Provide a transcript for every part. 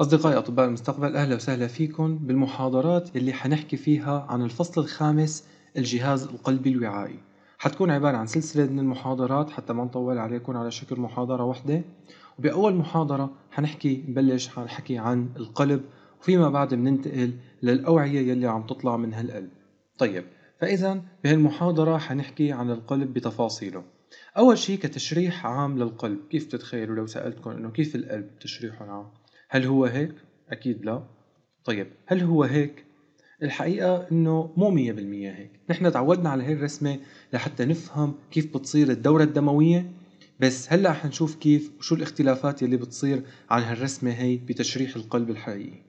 أصدقائي أطباء المستقبل أهلا وسهلا فيكم بالمحاضرات اللي حنحكي فيها عن الفصل الخامس الجهاز القلبي الوعائي حتكون عبارة عن سلسلة من المحاضرات حتى ما نطول عليكم على شكل محاضرة واحدة وبأول محاضرة حنحكي نبلش حنحكي عن القلب وفيما بعد بننتقل للأوعية يلي عم تطلع من هالقلب طيب فإذا بهالمحاضرة حنحكي عن القلب بتفاصيله أول شيء كتشريح عام للقلب كيف تتخيلوا لو سألتكم أنه كيف القلب تشريحه عام هل هو هيك؟ أكيد لا طيب هل هو هيك؟ الحقيقة انه مو 100% هيك، نحن تعودنا على هي الرسمة لحتى نفهم كيف بتصير الدورة الدموية بس هلا حنشوف كيف وشو الاختلافات يلي بتصير عن هالرسمة هي بتشريح القلب الحقيقي.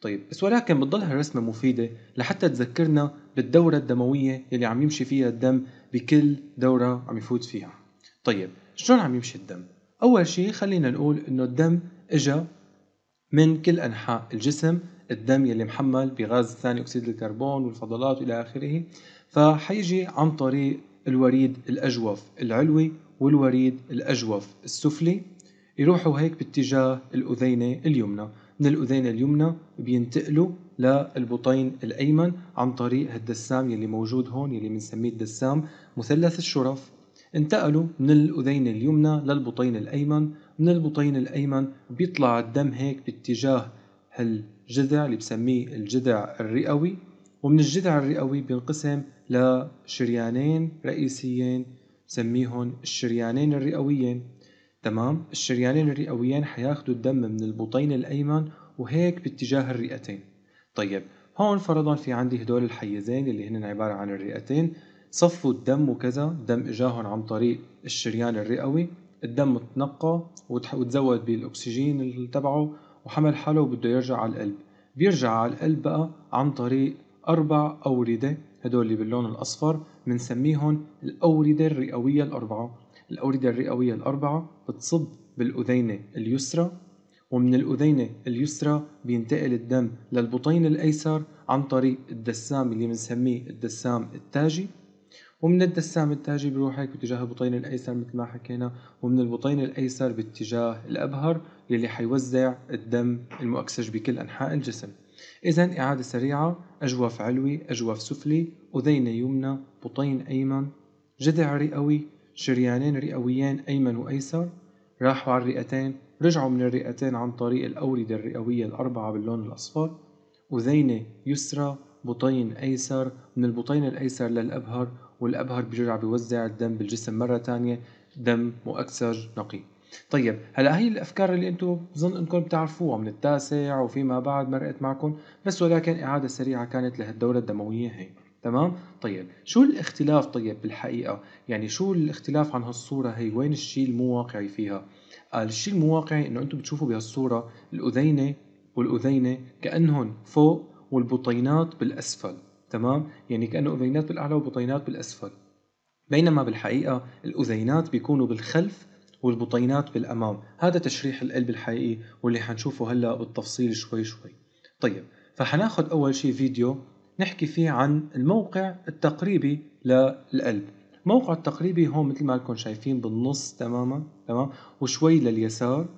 طيب بس ولكن بتضل هالرسمة مفيدة لحتى تذكرنا بالدورة الدموية يلي عم يمشي فيها الدم بكل دورة عم يفوت فيها. طيب شلون عم يمشي الدم؟ أول شيء خلينا نقول إنه الدم إجا من كل انحاء الجسم الدم يلي محمل بغاز ثاني اكسيد الكربون والفضلات والى اخره فحيجي عن طريق الوريد الاجوف العلوي والوريد الاجوف السفلي يروحوا هيك باتجاه الاذينه اليمنى من الاذينه اليمنى بينتقلوا للبطين الايمن عن طريق هالدسام يلي موجود هون يلي بنسميه الدسام مثلث الشرف انتقلوا من الأذين اليمنى للبطين الأيمن من البطين الأيمن بيطلع الدم هيك باتجاه هالجذع اللي بسميه الجذع الرئوي ومن الجذع الرئوي بينقسم لشريانين رئيسيين سميهم الشريانين الرئويين تمام الشريانين الرئويين حياخدوا الدم من البطين الأيمن وهيك باتجاه الرئتين طيب هون فرضا في عندي هدول الحيزين اللي هن عبارة عن الرئتين صفوا الدم وكذا دم اجاهم عن طريق الشريان الرئوي الدم تنقى وتزود بالاكسجين تبعه وحمل حاله وبده يرجع على القلب بيرجع على القلب بقى عن طريق اربع اوردة هدول اللي باللون الاصفر بنسميهم الاوردة الرئوية الاربعة الاوردة الرئوية الاربعة بتصب بالاذينة اليسرى ومن الأذينة اليسرى بينتقل الدم للبطين الأيسر عن طريق الدسام اللي بنسميه الدسام التاجي ومن الدسام التاجي بروح هيك باتجاه البطين الايسر مثل ما حكينا ومن البطين الايسر باتجاه الابهر يلي حيوزع الدم المؤكسج بكل انحاء الجسم اذا اعاده سريعه اجوف علوي اجوف سفلي اذين يمنى بطين ايمن جذع رئوي شريانين رئويين ايمن وايسر راحوا على الرئتين رجعوا من الرئتين عن طريق الأوردة الرئوية الأربعة باللون الأصفر أذينة يسرى بطين أيسر من البطين الأيسر للأبهر والأبهر بيرجع بيوزع الدم بالجسم مرة ثانيه دم مؤكسج نقي طيب هلا هي الافكار اللي انتم بظن انكم بتعرفوها من التاسع وفيما بعد مرقت معكم بس ولكن اعاده سريعه كانت لهالدوره الدمويه هي تمام طيب شو الاختلاف طيب بالحقيقه يعني شو الاختلاف عن هالصوره هي وين الشيء المو واقعي فيها قال آه، الشيء واقعي انه انتم بتشوفوا بهالصوره الاذينه والاذينه كانهن فوق والبطينات بالاسفل تمام يعني كانه اذينات بالاعلى وبطينات بالاسفل بينما بالحقيقه الاذينات بيكونوا بالخلف والبطينات بالامام هذا تشريح القلب الحقيقي واللي حنشوفه هلا بالتفصيل شوي شوي طيب فحناخد اول شيء فيديو نحكي فيه عن الموقع التقريبي للقلب موقع التقريبي هون مثل ما لكم شايفين بالنص تماما تمام وشوي لليسار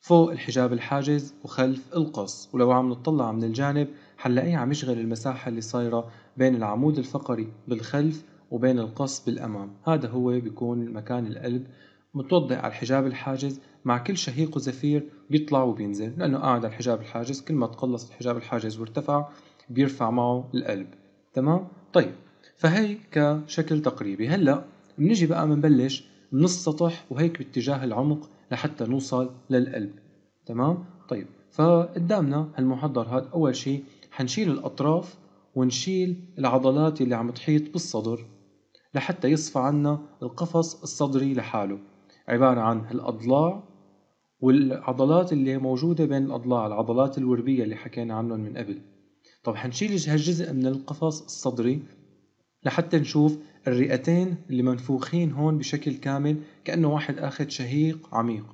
فوق الحجاب الحاجز وخلف القص ولو عم نطلع من الجانب حنلاقيه عم يشغل المساحة اللي صايرة بين العمود الفقري بالخلف وبين القص بالأمام هذا هو بيكون مكان القلب متوضع على الحجاب الحاجز مع كل شهيق وزفير بيطلع وبينزل لأنه قاعد على الحجاب الحاجز كل ما تقلص الحجاب الحاجز وارتفع بيرفع معه القلب تمام؟ طيب فهي كشكل تقريبي هلأ بنيجي بقى بنبلش من السطح وهيك باتجاه العمق لحتى نوصل للقلب تمام؟ طيب فقدامنا هالمحضر هذا أول شيء حنشيل الأطراف ونشيل العضلات اللي عم تحيط بالصدر لحتى يصفى عنا القفص الصدري لحاله عبارة عن الأضلاع والعضلات اللي موجودة بين الأضلاع العضلات الوربية اللي حكينا عنهم من قبل طب حنشيل هالجزء من القفص الصدري لحتى نشوف الرئتين اللي منفوخين هون بشكل كامل كأنه واحد أخذ شهيق عميق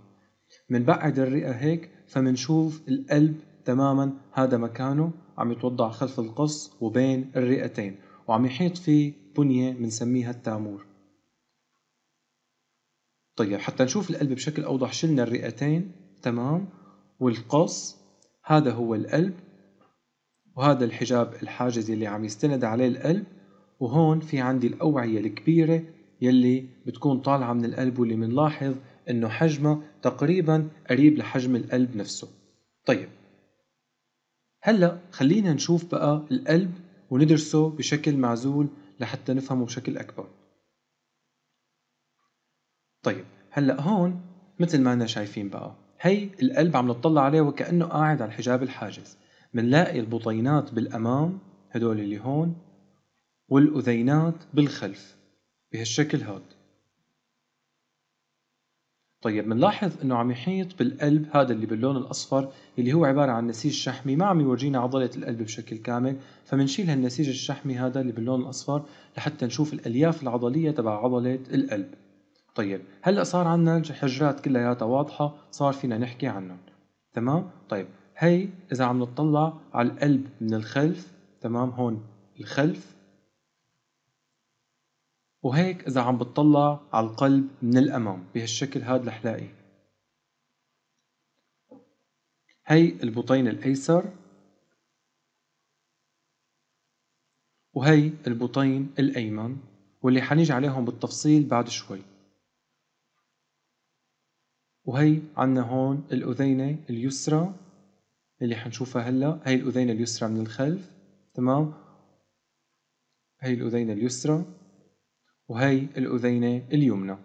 منبعد الرئة هيك فمنشوف القلب تماما هذا مكانه عم يتوضع خلف القص وبين الرئتين وعم يحيط فيه بنية بنسميها التامور طيب حتى نشوف القلب بشكل أوضح شلنا الرئتين تمام والقص هذا هو القلب وهذا الحجاب الحاجز اللي عم يستند عليه القلب وهون في عندي الأوعية الكبيرة يلي بتكون طالعة من القلب واللي بنلاحظ إنه حجمها تقريبا قريب لحجم القلب نفسه طيب هلا خلينا نشوف بقى القلب وندرسه بشكل معزول لحتى نفهمه بشكل أكبر طيب هلا هون مثل ما أنا شايفين بقى هي القلب عم نطلع عليه وكأنه قاعد على الحجاب الحاجز بنلاقي البطينات بالأمام هدول اللي هون والأذينات بالخلف بهالشكل هاد طيب بنلاحظ انه عم يحيط بالقلب هذا اللي باللون الاصفر اللي هو عباره عن نسيج شحمي ما عم يورجينا عضله القلب بشكل كامل فبنشيل هالنسيج الشحمي هذا اللي باللون الاصفر لحتى نشوف الالياف العضليه تبع عضله القلب طيب هلا صار عندنا الحجرات كلياتها واضحه صار فينا نحكي عنهم تمام طيب هي اذا عم نطلع على القلب من الخلف تمام هون الخلف وهيك إذا عم بتطلع على القلب من الأمام بهالشكل هاد رح هي البطين الأيسر وهي البطين الأيمن واللي حنيجي عليهم بالتفصيل بعد شوي وهي عنا هون الأذينة اليسرى اللي حنشوفها هلا هي الأذينة اليسرى من الخلف تمام هي الأذينة اليسرى وهي الأذينة اليمنى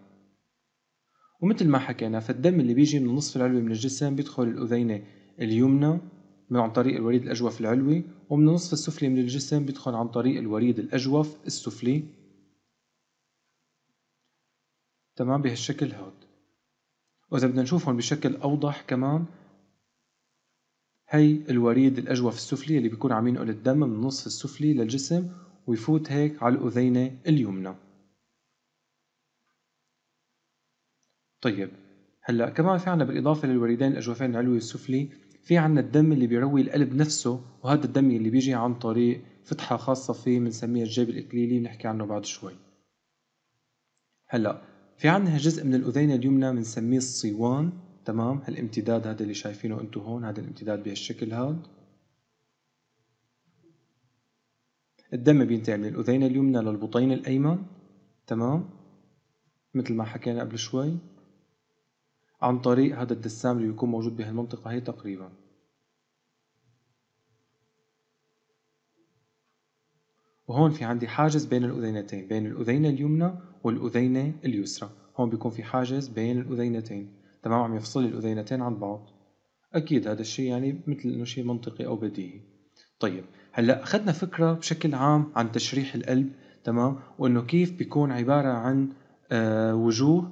ومثل ما حكينا فالدم اللي بيجي من النصف العلوي من الجسم بيدخل الأذينة اليمنى من عن طريق الوريد الأجوف العلوي ومن النصف السفلي من الجسم بيدخل عن طريق الوريد الأجوف السفلي تمام بهالشكل هاد وإذا بدنا نشوفهم بشكل أوضح كمان هي الوريد الأجوف السفلي اللي بيكون عم ينقل الدم من النصف السفلي للجسم ويفوت هيك على الأذينة اليمنى طيب هلا كمان في عنا بالاضافه للوريدين الاجوفين العلوي والسفلي في عنا الدم اللي بيروي القلب نفسه وهذا الدم اللي بيجي عن طريق فتحة خاصة فيه بنسميها الجيب الإكليلي بنحكي عنه بعد شوي هلا في عندنا جزء من الأذين اليمنى بنسميه الصيوان تمام هالامتداد هذا اللي شايفينه انتم هون هذا الامتداد بهالشكل هذا الدم بينتقل من الأذين اليمنى للبطين الأيمن تمام مثل ما حكينا قبل شوي عن طريق هذا الدسام اللي بيكون موجود بهالمنطقة هي تقريبا وهون في عندي حاجز بين الأذينتين بين الأذينة اليمنى والأذينة اليسرى هون بيكون في حاجز بين الأذينتين تمام عم يفصل الأذينتين عن بعض أكيد هذا الشيء يعني مثل إنه شيء منطقي أو بديهي طيب هلا أخذنا فكرة بشكل عام عن تشريح القلب تمام وإنه كيف بيكون عبارة عن آه، وجوه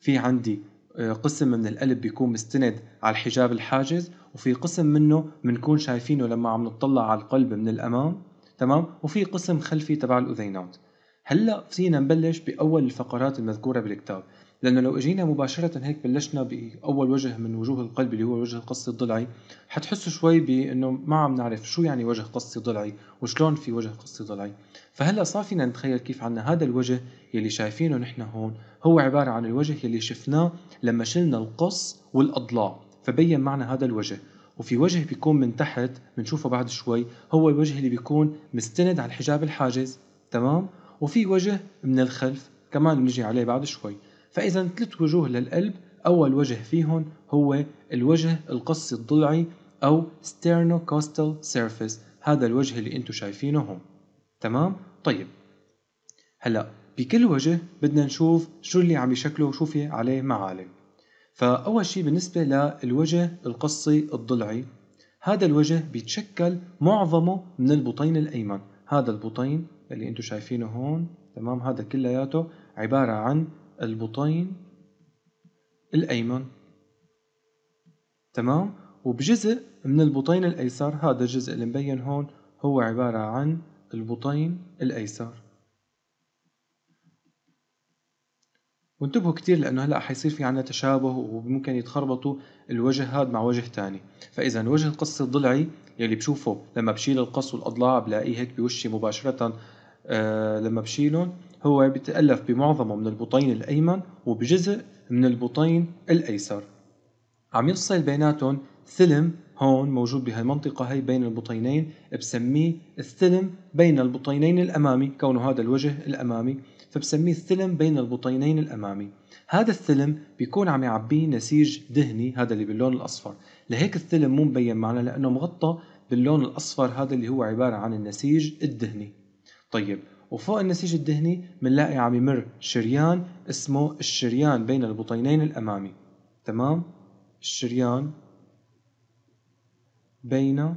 في عندي آه، قسم من القلب بيكون مستند على الحجاب الحاجز وفي قسم منه بنكون شايفينه لما عم نطلع على القلب من الامام تمام وفي قسم خلفي تبع الاذينات هلا فينا نبلش باول الفقرات المذكوره بالكتاب لأنه لو اجينا مباشرة هيك بلشنا بأول وجه من وجوه القلب اللي هو وجه القصي الضلعي حتحسوا شوي بأنه ما عم نعرف شو يعني وجه قصي ضلعي وشلون في وجه قصي ضلعي فهلا صار فينا نتخيل كيف عنا هذا الوجه يلي شايفينه نحن هون هو عبارة عن الوجه يلي شفناه لما شلنا القص والأضلاع فبين معنا هذا الوجه وفي وجه بيكون من تحت بنشوفه بعد شوي هو الوجه اللي بيكون مستند على الحجاب الحاجز تمام وفي وجه من الخلف كمان بنجي عليه بعد شوي فإذا ثلاث وجوه للقلب أول وجه فيهم هو الوجه القصي الضلعي أو sternocostal surface هذا الوجه اللي انتم شايفينه هون تمام؟ طيب هلا بكل وجه بدنا نشوف شو اللي عم يشكله وشو في عليه معالم فأول شيء بالنسبة للوجه القصي الضلعي هذا الوجه بيتشكل معظمه من البطين الأيمن هذا البطين اللي انتم شايفينه هون تمام هذا كلياته عبارة عن البطين الأيمن تمام وبجزء من البطين الأيسر هذا الجزء اللي مبين هون هو عبارة عن البطين الأيسر وانتبهوا كتير لأنه هلأ حيصير في عنا تشابه وممكن يتخربطوا الوجه هذا مع وجه تاني فإذا وجه القص الضلعي يلي بشوفه لما بشيل القص والأضلاع بلاقيه هيك بوشي مباشرة آه لما بشيلهم هو بيتألف بمعظمه من البطين الأيمن وبجزء من البطين الأيسر عم يفصل بيناتهم ثلم هون موجود بهالمنطقة هي بين البطينين بسميه الثلم بين البطينين الأمامي كونه هذا الوجه الأمامي فبسميه الثلم بين البطينين الأمامي هذا الثلم بيكون عم يعبيه نسيج دهني هذا اللي باللون الأصفر لهيك الثلم مو مبين معنا لأنه مغطى باللون الأصفر هذا اللي هو عبارة عن النسيج الدهني طيب وفوق النسيج الدهني بنلاقي عم يمر شريان اسمه الشريان بين البطينين الأمامي تمام الشريان بين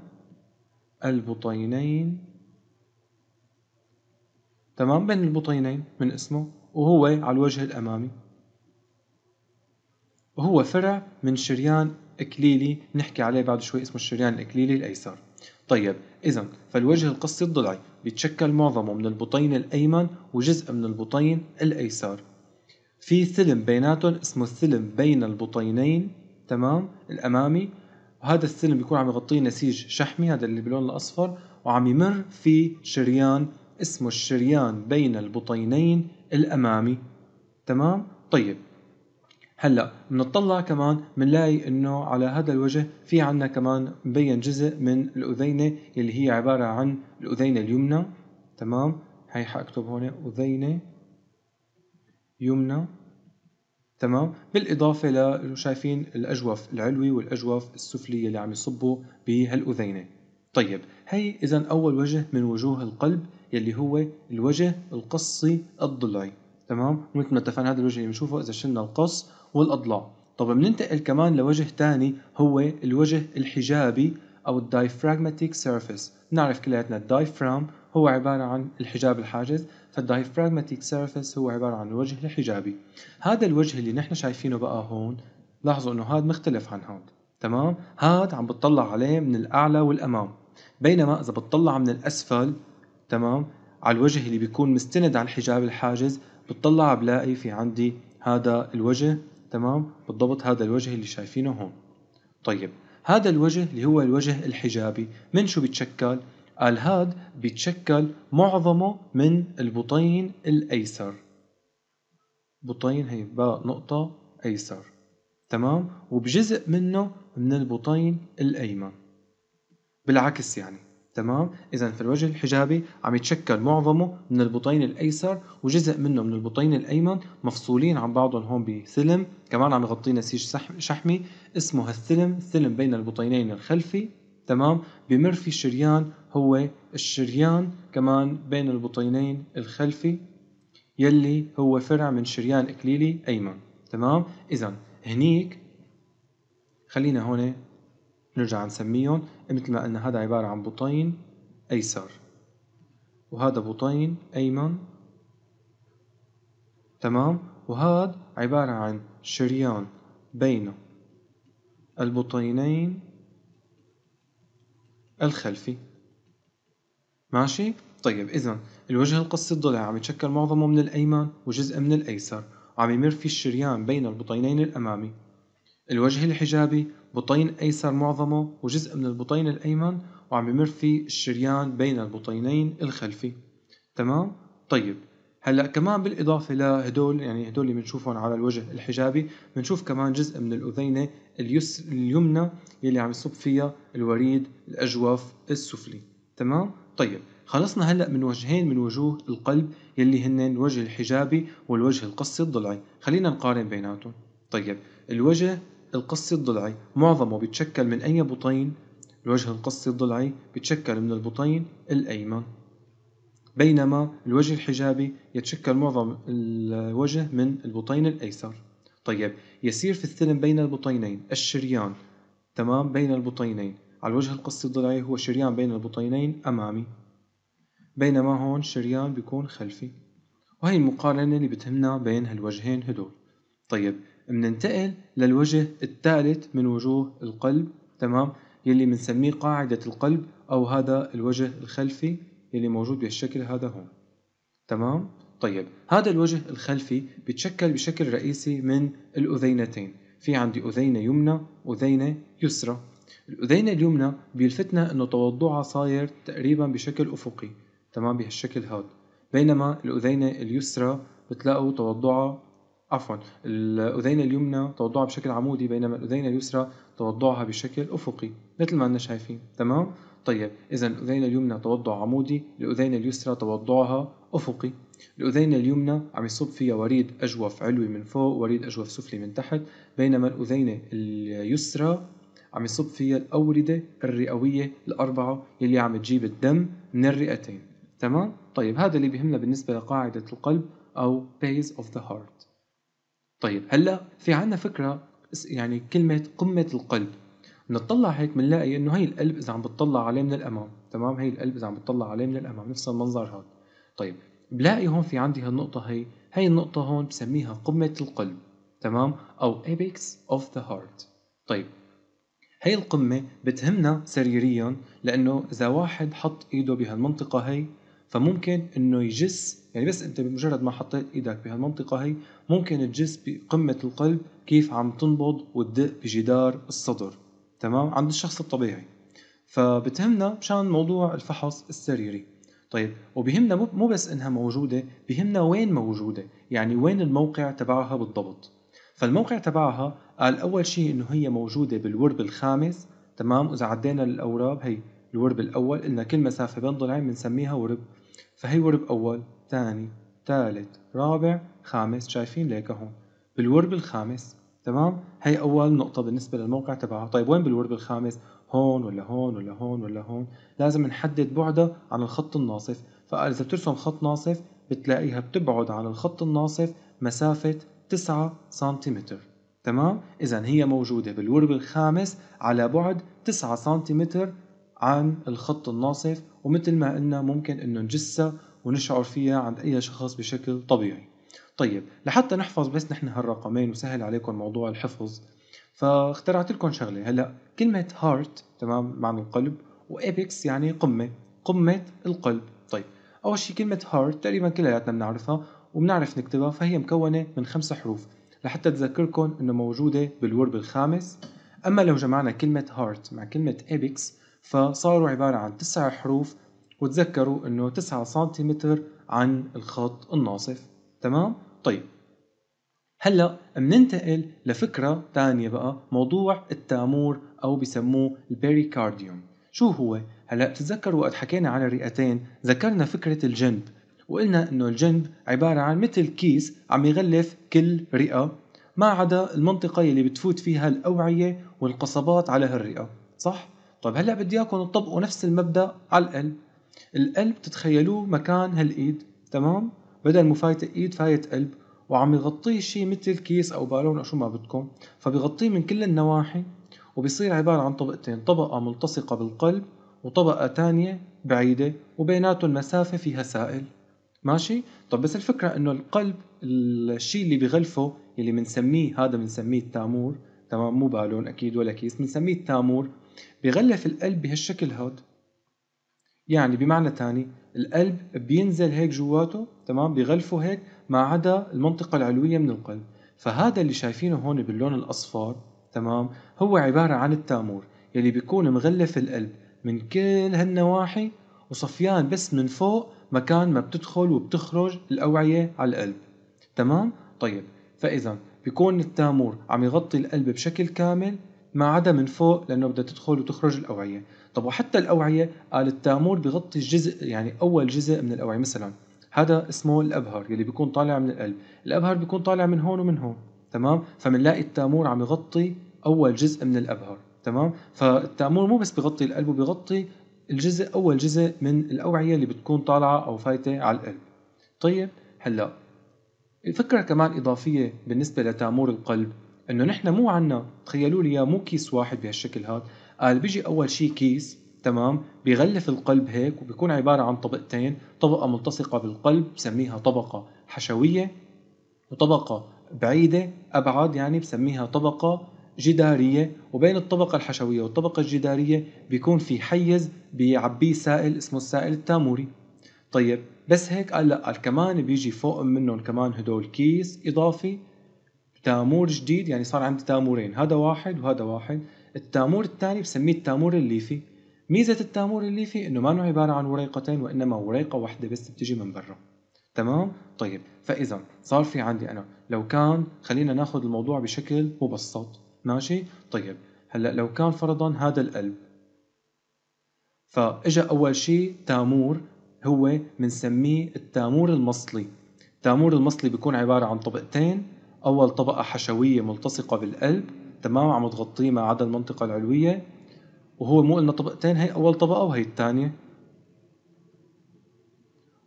البطينين تمام بين البطينين من اسمه وهو على الوجه الأمامي وهو فرع من شريان إكليلي نحكي عليه بعد شوي اسمه الشريان الإكليلي الأيسر طيب إذا فالوجه القصي الضلعي بيتشكل معظمه من البطين الأيمن وجزء من البطين الأيسر في ثلم بيناتهم اسمه الثلم بين البطينين تمام الأمامي وهذا الثلم بيكون عم يغطيه نسيج شحمي هذا اللي باللون الأصفر وعم يمر في شريان اسمه الشريان بين البطينين الأمامي تمام طيب هلا بنطلع كمان بنلاقي انه على هذا الوجه في عنا كمان مبين جزء من الاذينه اللي هي عباره عن الاذينه اليمنى تمام هي حاكتب هون اذينه يمنى تمام بالإضافة لشايفين الأجوف العلوي والأجوف السفلي اللي عم يصبوا بهالأذينة طيب هي إذا أول وجه من وجوه القلب يلي هو الوجه القصي الضلعي تمام ومثل ما اتفقنا هذا الوجه اللي بنشوفه إذا شلنا القص والاضلاع طب بننتقل كمان لوجه ثاني هو الوجه الحجابي او الدايفراغماتيك سيرفيس بنعرف كلياتنا الدايفرام هو عبارة عن الحجاب الحاجز فالدايفراغماتيك سيرفيس هو عبارة عن الوجه الحجابي هذا الوجه اللي نحن شايفينه بقى هون لاحظوا انه هذا مختلف عن هذا تمام هاد عم بتطلع عليه من الاعلى والامام بينما اذا بتطلع من الاسفل تمام على الوجه اللي بيكون مستند على الحجاب الحاجز بتطلع بلاقي في عندي هذا الوجه تمام بالضبط هذا الوجه اللي شايفينه هون طيب هذا الوجه اللي هو الوجه الحجابي من شو بيتشكل قال هاد بيتشكل معظمه من البطين الايسر بطين هي باء نقطة أيسر تمام وبجزء منه من البطين الأيمن بالعكس يعني تمام اذا في الوجه الحجابي عم يتشكل معظمه من البطين الايسر وجزء منه من البطين الايمن مفصولين عن بعضهم هون بثلم كمان عم يغطي نسيج شحمي اسمه هالثلم الثلم بين البطينين الخلفي تمام بمر في شريان هو الشريان كمان بين البطينين الخلفي يلي هو فرع من شريان اكليلي ايمن تمام اذا هنيك خلينا هون نرجع نسميهم مثل ما قلنا هذا عبارة عن بطين أيسر وهذا بطين أيمن تمام وهذا عبارة عن شريان بين البطينين الخلفي ماشي؟ طيب إذا الوجه القصي الضلع عم يتشكل معظمه من الأيمن وجزء من الأيسر وعم يمر في الشريان بين البطينين الأمامي الوجه الحجابي بطين أيسر معظمه وجزء من البطين الأيمن وعم بمر في الشريان بين البطينين الخلفي تمام طيب هلا كمان بالاضافه لهدول يعني هدول اللي بنشوفهم على الوجه الحجابي بنشوف كمان جزء من الاذينه اليسر اليمنى يلي عم يصب فيها الوريد الاجوف السفلي تمام طيب خلصنا هلا من وجهين من وجوه القلب يلي هن الوجه الحجابي والوجه القصي الضلعي خلينا نقارن بيناتهم طيب الوجه القص الضلعي معظمه بيتشكل من أي بطين؟ الوجه القصي الضلعي بيتشكل من البطين الأيمن بينما الوجه الحجابي يتشكل معظم الوجه من البطين الأيسر طيب يسير في الثلم بين البطينين الشريان تمام بين البطينين على الوجه القصي الضلعي هو شريان بين البطينين أمامي بينما هون شريان بيكون خلفي وهي المقارنة اللي بتهمنا بين هالوجهين هدول طيب بننتقل للوجه الثالث من وجوه القلب تمام يلي بنسميه قاعدة القلب أو هذا الوجه الخلفي يلي موجود بهالشكل هذا هون تمام طيب هذا الوجه الخلفي بيتشكل بشكل رئيسي من الأذينتين في عندي أذينة يمنى أذينة يسرى الأذينة اليمنى بيلفتنا إنه توضعها صاير تقريبا بشكل أفقي تمام بهالشكل هذا بينما الأذينة اليسرى بتلاقوا توضعها عفوا الأذين اليمنى توضعها بشكل عمودي بينما الأذين اليسرى توضعها بشكل أفقي مثل ما انا شايفين تمام؟ طيب إذا الأذين اليمنى توضع عمودي الأذين اليسرى توضعها أفقي الأذين اليمنى عم يصب فيها وريد أجوف علوي من فوق وريد أجوف سفلي من تحت بينما الأذين اليسرى عم يصب فيها الأوردة الرئوية الأربعة يلي عم تجيب الدم من الرئتين تمام؟ طيب هذا اللي بيهمنا بالنسبة لقاعدة القلب أو Base of the Heart طيب هلا في عنا فكره يعني كلمه قمه القلب نطلع هيك بنلاقي انه هي القلب اذا عم بتطلع عليه من الامام تمام هي القلب اذا عم بتطلع عليه من الامام نفس المنظر هذا طيب بلاقي هون في عندي هالنقطه هي هي النقطه هون بسميها قمه القلب تمام او apex اوف ذا هارت طيب هي القمة بتهمنا سريريا لأنه إذا واحد حط إيده بهالمنطقة هي فممكن انه يجس يعني بس انت بمجرد ما حطيت ايدك بهالمنطقه هي ممكن تجس بقمه القلب كيف عم تنبض وتدق بجدار الصدر تمام عند الشخص الطبيعي فبتهمنا مشان موضوع الفحص السريري طيب وبهمنا مو بس انها موجوده بهمنا وين موجوده يعني وين الموقع تبعها بالضبط فالموقع تبعها قال اول شيء انه هي موجوده بالورب الخامس تمام واذا عدينا الاوراب هي الورب الاول قلنا كل مسافه بين ضلعين بنسميها ورب فهي ورب أول ثاني ثالث رابع خامس شايفين ليك هون بالورب الخامس تمام هي أول نقطة بالنسبة للموقع تبعها طيب وين بالورب الخامس هون ولا هون ولا هون ولا هون لازم نحدد بعدها عن الخط الناصف فإذا بترسم خط ناصف بتلاقيها بتبعد عن الخط الناصف مسافة 9 سنتيمتر تمام إذا هي موجودة بالورب الخامس على بعد 9 سنتيمتر عن الخط الناصف ومثل ما قلنا ممكن انه نجسها ونشعر فيها عند اي شخص بشكل طبيعي طيب لحتى نحفظ بس نحن هالرقمين وسهل عليكم موضوع الحفظ فاخترعت لكم شغله هلا كلمه هارت تمام معنى القلب وابيكس يعني قمه قمه القلب طيب اول شيء كلمه هارت تقريبا كلياتنا بنعرفها وبنعرف نكتبها فهي مكونه من خمس حروف لحتى تذكركم انه موجوده بالورب الخامس اما لو جمعنا كلمه هارت مع كلمه ابيكس فصاروا عبارة عن تسع حروف وتذكروا انه 9 سنتيمتر عن الخط الناصف تمام طيب هلا بننتقل لفكرة تانية بقى موضوع التامور او بسموه البريكارديوم شو هو هلا بتتذكر وقت حكينا عن الرئتين ذكرنا فكرة الجنب وقلنا انه الجنب عبارة عن مثل كيس عم يغلف كل رئة ما عدا المنطقة اللي بتفوت فيها الأوعية والقصبات على هالرئة صح؟ طيب هلا بدي اياكم تطبقوا نفس المبدا على القلب القلب تتخيلوه مكان هالايد تمام بدل ما فايت ايد فايت قلب وعم يغطيه شيء مثل كيس او بالون او شو ما بدكم فبيغطيه من كل النواحي وبيصير عباره عن طبقتين طبقه ملتصقه بالقلب وطبقه ثانيه بعيده وبيناتهم مسافه فيها سائل ماشي طب بس الفكره انه القلب الشيء اللي بغلفه اللي بنسميه هذا بنسميه التامور تمام مو بالون اكيد ولا كيس بنسميه التامور بغلف القلب بهالشكل هاد يعني بمعنى تاني القلب بينزل هيك جواته تمام بغلفه هيك ما عدا المنطقة العلوية من القلب فهذا اللي شايفينه هون باللون الأصفر تمام هو عبارة عن التامور يلي بيكون مغلف القلب من كل هالنواحي وصفيان بس من فوق مكان ما بتدخل وبتخرج الأوعية على القلب تمام؟ طيب فإذا بيكون التامور عم يغطي القلب بشكل كامل ما عدا من فوق لانه بدها تدخل وتخرج الاوعيه طب وحتى الاوعيه قال التامور بغطي الجزء يعني اول جزء من الاوعيه مثلا هذا اسمه الابهر يلي بيكون طالع من القلب الابهر بيكون طالع من هون ومن هون تمام فبنلاقي التامور عم يغطي اول جزء من الابهر تمام فالتامور مو بس بغطي القلب وبغطي الجزء اول جزء من الاوعيه اللي بتكون طالعه او فايته على القلب طيب هلا الفكره كمان اضافيه بالنسبه لتامور القلب انه نحن مو عنا تخيلوا لي مو كيس واحد بهالشكل هذا قال آه، بيجي اول شيء كيس تمام بيغلف القلب هيك وبيكون عباره عن طبقتين طبقه ملتصقه بالقلب بسميها طبقه حشويه وطبقه بعيده ابعد يعني بسميها طبقه جدارية وبين الطبقة الحشوية والطبقة الجدارية بيكون في حيز بيعبيه سائل اسمه السائل التاموري طيب بس هيك قال لا قال كمان بيجي فوق منهم كمان هدول كيس إضافي تامور جديد يعني صار عندي تامورين هذا واحد وهذا واحد التامور الثاني بسميه التامور الليفي ميزة التامور الليفي انه ما انه عبارة عن وريقتين وانما وريقة واحدة بس بتجي من برا تمام طيب فاذا صار في عندي انا لو كان خلينا ناخذ الموضوع بشكل مبسط ماشي طيب هلا لو كان فرضا هذا القلب فاجا اول شيء تامور هو بنسميه التامور المصلي التامور المصلي بيكون عبارة عن طبقتين أول طبقة حشوية ملتصقة بالقلب تمام عم تغطيه ما عدا المنطقة العلوية وهو مو قلنا طبقتين هي أول طبقة وهي الثانية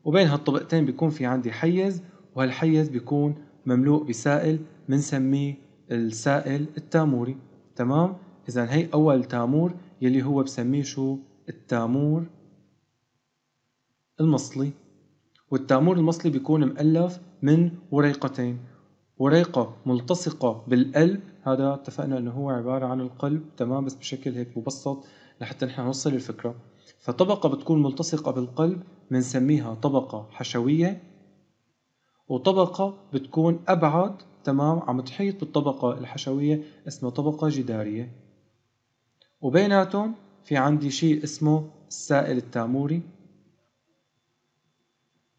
وبين هالطبقتين بيكون في عندي حيز وهالحيز بيكون مملوء بسائل بنسميه السائل التاموري تمام إذا هي أول تامور يلي هو بسميه شو التامور المصلي والتامور المصلي بيكون مؤلف من وريقتين وريقة ملتصقة بالقلب هذا اتفقنا انه هو عبارة عن القلب تمام بس بشكل هيك مبسط لحتى نحن نوصل الفكرة فطبقة بتكون ملتصقة بالقلب بنسميها طبقة حشوية وطبقة بتكون أبعد تمام عم تحيط بالطبقة الحشوية اسمها طبقة جدارية وبيناتهم في عندي شيء اسمه السائل التاموري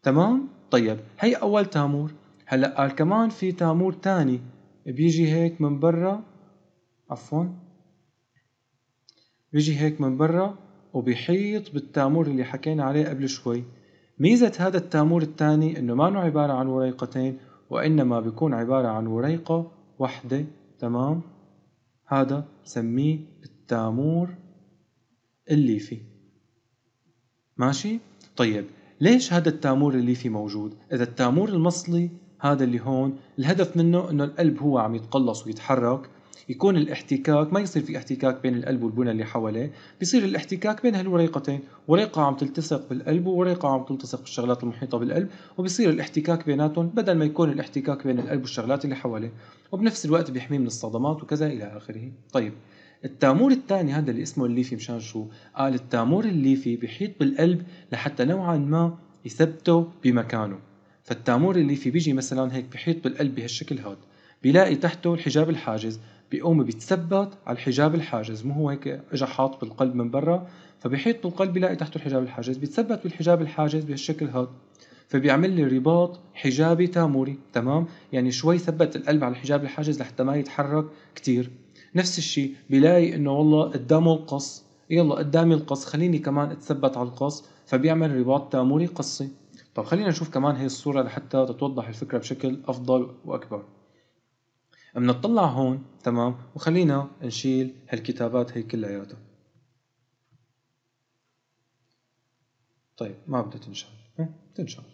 تمام؟ طيب هي أول تامور هلا قال كمان في تامور تاني بيجي هيك من برا عفوا بيجي هيك من برا وبيحيط بالتامور اللي حكينا عليه قبل شوي ميزة هذا التامور الثاني انه ما عبارة عن وريقتين وانما بيكون عبارة عن وريقة واحدة تمام هذا سميه التامور الليفي ماشي طيب ليش هذا التامور الليفي موجود اذا التامور المصلي هذا اللي هون الهدف منه انه القلب هو عم يتقلص ويتحرك يكون الاحتكاك ما يصير في احتكاك بين القلب والبنى اللي حواليه بيصير الاحتكاك بين هالوريقتين وريقة عم تلتصق بالقلب ووريقة عم تلتصق بالشغلات المحيطة بالقلب وبصير الاحتكاك بيناتهم بدل ما يكون الاحتكاك بين القلب والشغلات اللي حواليه وبنفس الوقت بيحميه من الصدمات وكذا إلى آخره طيب التامور الثاني هذا اللي اسمه الليفي مشان شو قال التامور الليفي بيحيط بالقلب لحتى نوعا ما يثبته بمكانه فالتامور الليفي بيجي مثلا هيك بحيط بالقلب بهالشكل هاد بيلاقي تحته الحجاب الحاجز بيقوم بيتثبت على الحجاب الحاجز مو هو هيك اجى حاط بالقلب من برا فبيحيط بالقلب بيلاقي تحته الحجاب الحاجز بيتثبت بالحجاب الحاجز بهالشكل هاد فبيعمل لي رباط حجابي تاموري تمام يعني شوي ثبت القلب على الحجاب الحاجز لحتى ما يتحرك كتير نفس الشيء بيلاقي انه والله قدامه القص يلا قدامي القص خليني كمان اتثبت على القص فبيعمل رباط تاموري قصي طب خلينا نشوف كمان هي الصورة لحتى تتوضح الفكرة بشكل أفضل وأكبر بنطلع هون تمام وخلينا نشيل هالكتابات هي كلياتها طيب ما بدها تنشال تنشال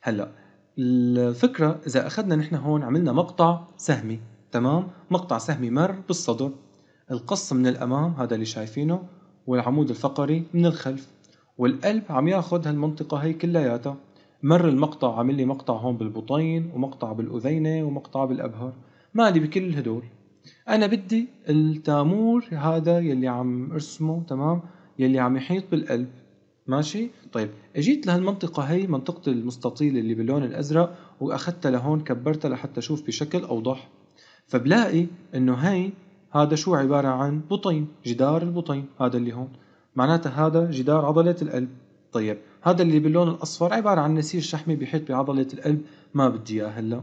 هلا الفكرة إذا أخذنا نحن هون عملنا مقطع سهمي تمام مقطع سهمي مر بالصدر القص من الأمام هذا اللي شايفينه والعمود الفقري من الخلف والقلب عم ياخذ هالمنطقة هي كلياتها مر المقطع عامل لي مقطع هون بالبطين ومقطع بالاذينه ومقطع بالابهر مالي بكل هدول انا بدي التامور هذا يلي عم ارسمه تمام يلي عم يحيط بالقلب ماشي طيب اجيت لهالمنطقه هي منطقه المستطيل اللي باللون الازرق واخذتها لهون كبرتها لحتى اشوف بشكل اوضح فبلاقي انه هي هذا شو عباره عن بطين جدار البطين هذا اللي هون معناتها هذا جدار عضله القلب طيب هذا اللي باللون الاصفر عباره عن نسيج شحمي بيحيط بعضله القلب ما بدي اياه هلا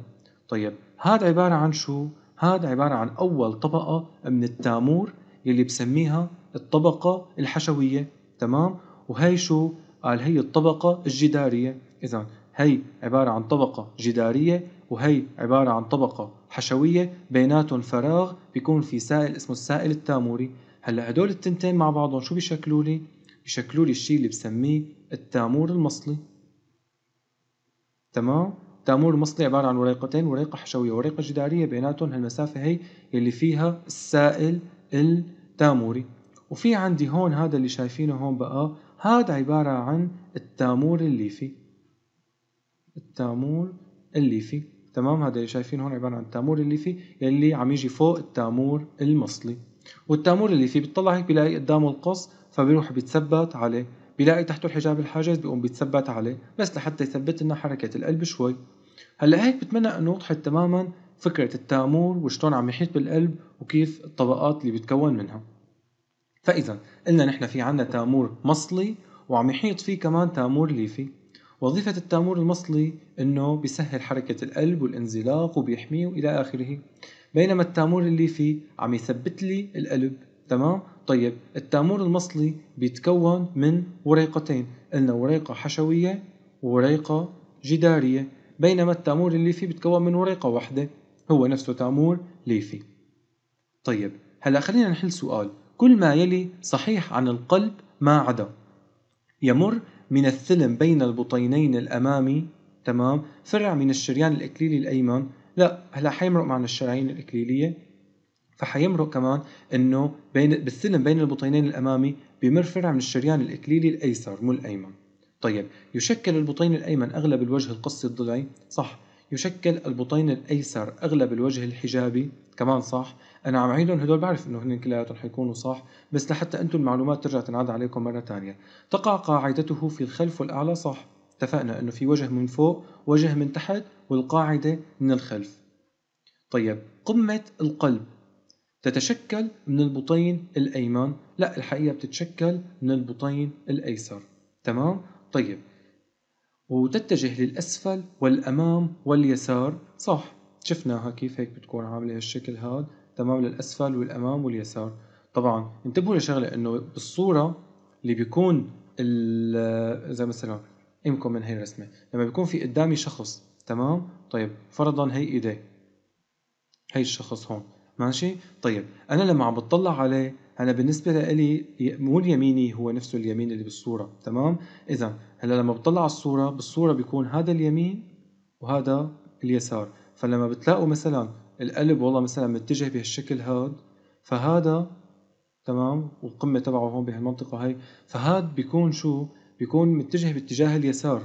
طيب هذا عباره عن شو هذا عباره عن اول طبقه من التامور يلي بسميها الطبقه الحشويه تمام وهي شو قال هي الطبقه الجداريه اذا هي عباره عن طبقه جداريه وهي عباره عن طبقه حشويه بيناتهم فراغ بيكون في سائل اسمه السائل التاموري هلا هدول التنتين مع بعضهم شو بيشكلوا لي بيشكلوا لي الشيء اللي بسميه التامور المصلي تمام التامور المصلي عبارة عن وريقتين وريقة حشوية وريقة جدارية بيناتهم هالمسافة هي اللي فيها السائل التاموري وفي عندي هون هذا اللي شايفينه هون بقى هذا عبارة عن التامور الليفي التامور الليفي تمام هذا اللي شايفينه هون عبارة عن التامور الليفي اللي عم يجي فوق التامور المصلي والتامور الليفي بتطلع هيك بيلاقي قدامه القص فبيروح بيتثبت عليه بيلاقي تحته الحجاب الحاجز بيقوم بيتثبت عليه بس لحتى يثبت لنا حركة القلب شوي هلا هيك بتمنى انه وضحت تماما فكرة التامور وشلون عم يحيط بالقلب وكيف الطبقات اللي بتكون منها فإذا قلنا نحن في عنا تامور مصلي وعم يحيط فيه كمان تامور ليفي وظيفة التامور المصلي انه بيسهل حركة القلب والانزلاق وبيحميه والى اخره بينما التامور الليفي عم يثبت لي القلب تمام طيب التامور المصلي بيتكون من وريقتين قلنا وريقة حشوية ووريقة جدارية بينما التامور الليفي بيتكون من وريقة واحدة هو نفسه تامور ليفي طيب هلا خلينا نحل سؤال كل ما يلي صحيح عن القلب ما عدا يمر من الثلم بين البطينين الأمامي تمام فرع من الشريان الإكليلي الأيمن لا هلا حيمرق معنا الشرايين الإكليلية فحيمرق كمان انه بين بالسلم بين البطينين الامامي بمر فرع من الشريان الاكليلي الايسر مو الايمن طيب يشكل البطين الايمن اغلب الوجه القصي الضلعي صح يشكل البطين الايسر اغلب الوجه الحجابي كمان صح انا عم عيدهم هدول بعرف انه هن كلياتهم حيكونوا صح بس لحتى انتم المعلومات ترجع تنعاد عليكم مره ثانيه تقع قاعدته في الخلف والاعلى صح اتفقنا انه في وجه من فوق وجه من تحت والقاعده من الخلف طيب قمه القلب تتشكل من البطين الأيمن لا الحقيقة بتتشكل من البطين الأيسر تمام؟ طيب وتتجه للأسفل والأمام واليسار صح شفناها كيف هيك بتكون عاملة هالشكل هذا تمام للأسفل والأمام واليسار طبعا انتبهوا لشغلة انه بالصورة اللي بيكون زي مثلا امكم من هي الرسمة لما بيكون في قدامي شخص تمام طيب فرضا هي ايديه هي الشخص هون ماشي طيب انا لما عم بتطلع عليه انا بالنسبه لإلي مو اليميني هو نفسه اليمين اللي بالصوره تمام اذا هلا لما بطلع على الصوره بالصوره بيكون هذا اليمين وهذا اليسار فلما بتلاقوا مثلا القلب والله مثلا متجه بهالشكل هاد فهذا تمام والقمه تبعه هون بهالمنطقه هي فهاد بيكون شو بيكون متجه باتجاه اليسار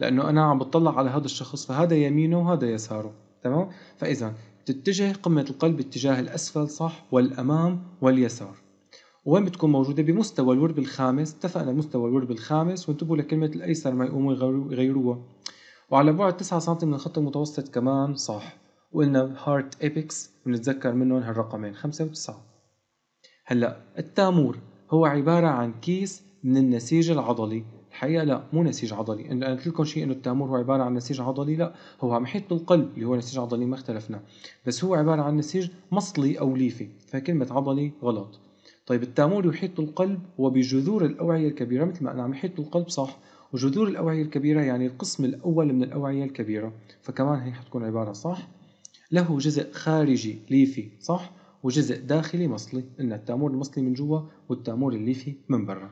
لانه انا عم بطلع على هذا الشخص فهذا يمينه وهذا يساره تمام فاذا تتجه قمة القلب اتجاه الأسفل صح والأمام واليسار وين بتكون موجودة بمستوى الورب الخامس اتفقنا مستوى الورب الخامس وانتبهوا لكلمة الأيسر ما يقوموا يغيروها وعلى بعد 9 سم من الخط المتوسط كمان صح وقلنا هارت ايبكس بنتذكر منهم هالرقمين 5 و9 هلا التامور هو عبارة عن كيس من النسيج العضلي الحقيقه لا مو نسيج عضلي انا قلت لكم شيء انه التامور هو عباره عن نسيج عضلي لا هو عم يحيط بالقلب اللي هو نسيج عضلي ما اختلفنا بس هو عباره عن نسيج مصلي او ليفي فكلمه عضلي غلط طيب التامور يحيط بالقلب وبجذور الاوعيه الكبيره مثل ما انا عم يحيط بالقلب صح وجذور الاوعيه الكبيره يعني القسم الاول من الاوعيه الكبيره فكمان هي حتكون عباره صح له جزء خارجي ليفي صح وجزء داخلي مصلي ان التامور المصلي من جوا والتامور الليفي من برا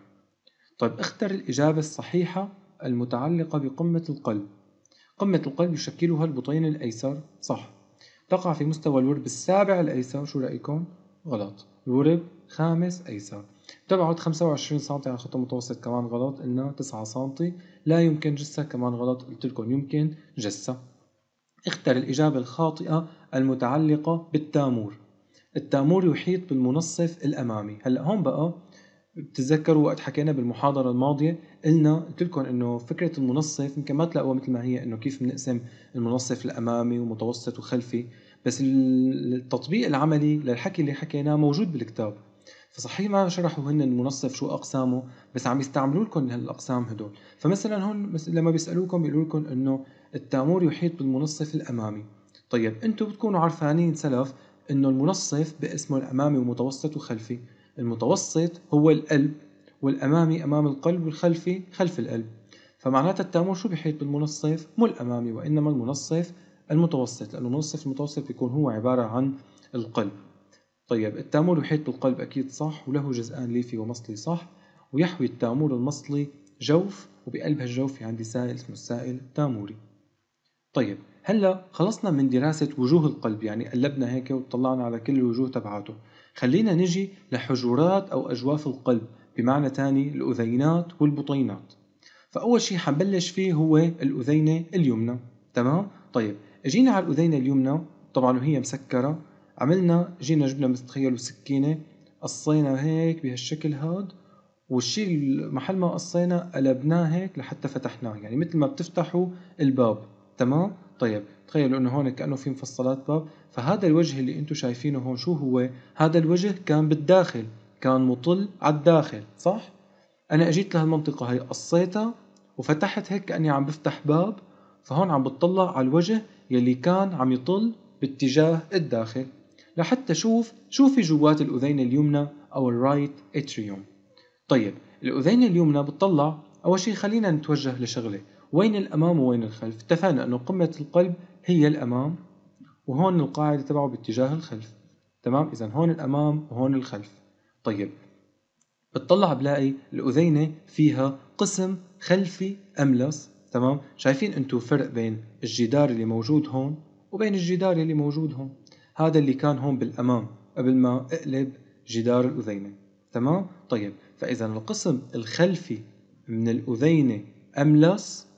طيب اختر الإجابة الصحيحة المتعلقة بقمة القلب قمة القلب يشكلها البطين الأيسر صح تقع في مستوى الورب السابع الأيسر شو رأيكم؟ غلط الورب خامس أيسر تبعد 25 سم عن خط المتوسط كمان غلط قلنا 9 سم لا يمكن جثة كمان غلط قلت لكم يمكن جثة اختر الإجابة الخاطئة المتعلقة بالتامور التامور يحيط بالمنصف الأمامي هلأ هون بقى بتتذكروا وقت حكينا بالمحاضره الماضيه قلنا قلت لكم انه فكره المنصف يمكن ما تلاقوها مثل ما هي انه كيف بنقسم المنصف الامامي ومتوسط وخلفي بس التطبيق العملي للحكي اللي حكيناه موجود بالكتاب فصحيح ما شرحوا هن المنصف شو اقسامه بس عم يستعملوا لكم هالاقسام هدول فمثلا هون لما بيسالوكم بيقولوا لكم انه التامور يحيط بالمنصف الامامي طيب انتم بتكونوا عرفانين سلف انه المنصف باسمه الامامي ومتوسط وخلفي المتوسط هو القلب والأمامي أمام القلب والخلفي خلف القلب فمعناتها التامور شو بيحيط بالمنصف؟ مو الأمامي وإنما المنصف المتوسط لأنه المنصف المتوسط بيكون هو عبارة عن القلب طيب التامور يحيط بالقلب أكيد صح وله جزءان ليفي ومصلي صح ويحوي التامور المصلي جوف وبقلب هالجوف في عندي سائل اسمه السائل التاموري طيب هلا خلصنا من دراسة وجوه القلب يعني قلبنا هيك وطلعنا على كل الوجوه تبعاته خلينا نجي لحجرات أو أجواف القلب بمعنى تاني الأذينات والبطينات فأول شيء حنبلش فيه هو الأذينة اليمنى تمام؟ طيب اجينا على الأذينة اليمنى طبعا وهي مسكرة عملنا جينا جبنا مثل تخيلوا سكينة قصينا هيك بهالشكل هاد والشيء محل ما قصينا قلبناه هيك لحتى فتحناه يعني مثل ما بتفتحوا الباب تمام طيب تخيلوا انه هون كانه في مفصلات باب فهذا الوجه اللي انتم شايفينه هون شو هو هذا الوجه كان بالداخل كان مطل على الداخل صح انا اجيت لهالمنطقه هي قصيتها وفتحت هيك كاني عم بفتح باب فهون عم بتطلع على الوجه يلي كان عم يطل باتجاه الداخل لحتى شوف شو في جوات الأذين اليمنى أو الرايت اتريوم طيب الأذين اليمنى بتطلع أول شيء خلينا نتوجه لشغلة وين الأمام وين الخلف اتفقنا أنه قمة القلب هي الأمام وهون القاعدة تبعه باتجاه الخلف تمام إذا هون الأمام وهون الخلف طيب بتطلع بلاقي الأذينة فيها قسم خلفي أملس تمام شايفين أنتم فرق بين الجدار اللي موجود هون وبين الجدار اللي موجود هون هذا اللي كان هون بالأمام قبل ما اقلب جدار الأذينة تمام طيب فإذا القسم الخلفي من الأذينة أملس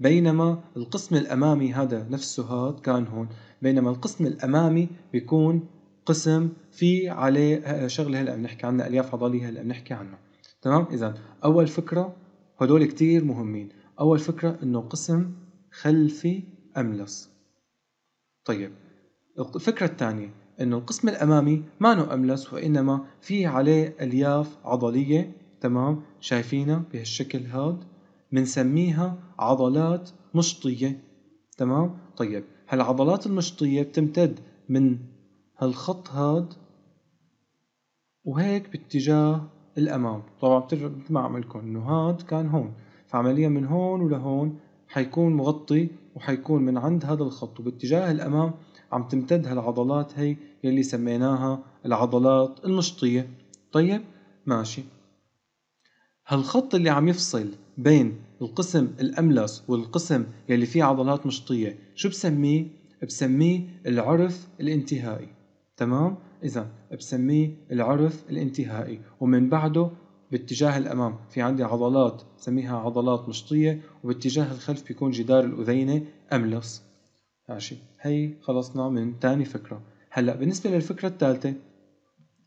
بينما القسم الامامي هذا نفسه هاد كان هون بينما القسم الامامي بيكون قسم في عليه شغله هلا بنحكي عنها الياف عضليه هلا بنحكي عنها تمام اذا اول فكره هدول كتير مهمين اول فكره انه قسم خلفي املس طيب الفكره الثانيه انه القسم الامامي ما نو املس وانما في عليه الياف عضليه تمام شايفينها بهالشكل هاد بنسميها عضلات مشطية تمام طيب هالعضلات المشطية بتمتد من هالخط هاد وهيك باتجاه الأمام طبعا مثل ما عملكم إنه هاد كان هون فعمليا من هون ولهون حيكون مغطي وحيكون من عند هذا الخط وباتجاه الأمام عم تمتد هالعضلات هي يلي سميناها العضلات المشطية طيب ماشي هالخط اللي عم يفصل بين القسم الاملس والقسم يلي فيه عضلات مشطيه شو بسميه بسميه العرف الانتهائي تمام اذا بسميه العرف الانتهائي ومن بعده باتجاه الامام في عندي عضلات بسميها عضلات مشطيه وباتجاه الخلف بيكون جدار الاذينه املس ماشي هي خلصنا من ثاني فكره هلا بالنسبه للفكره الثالثه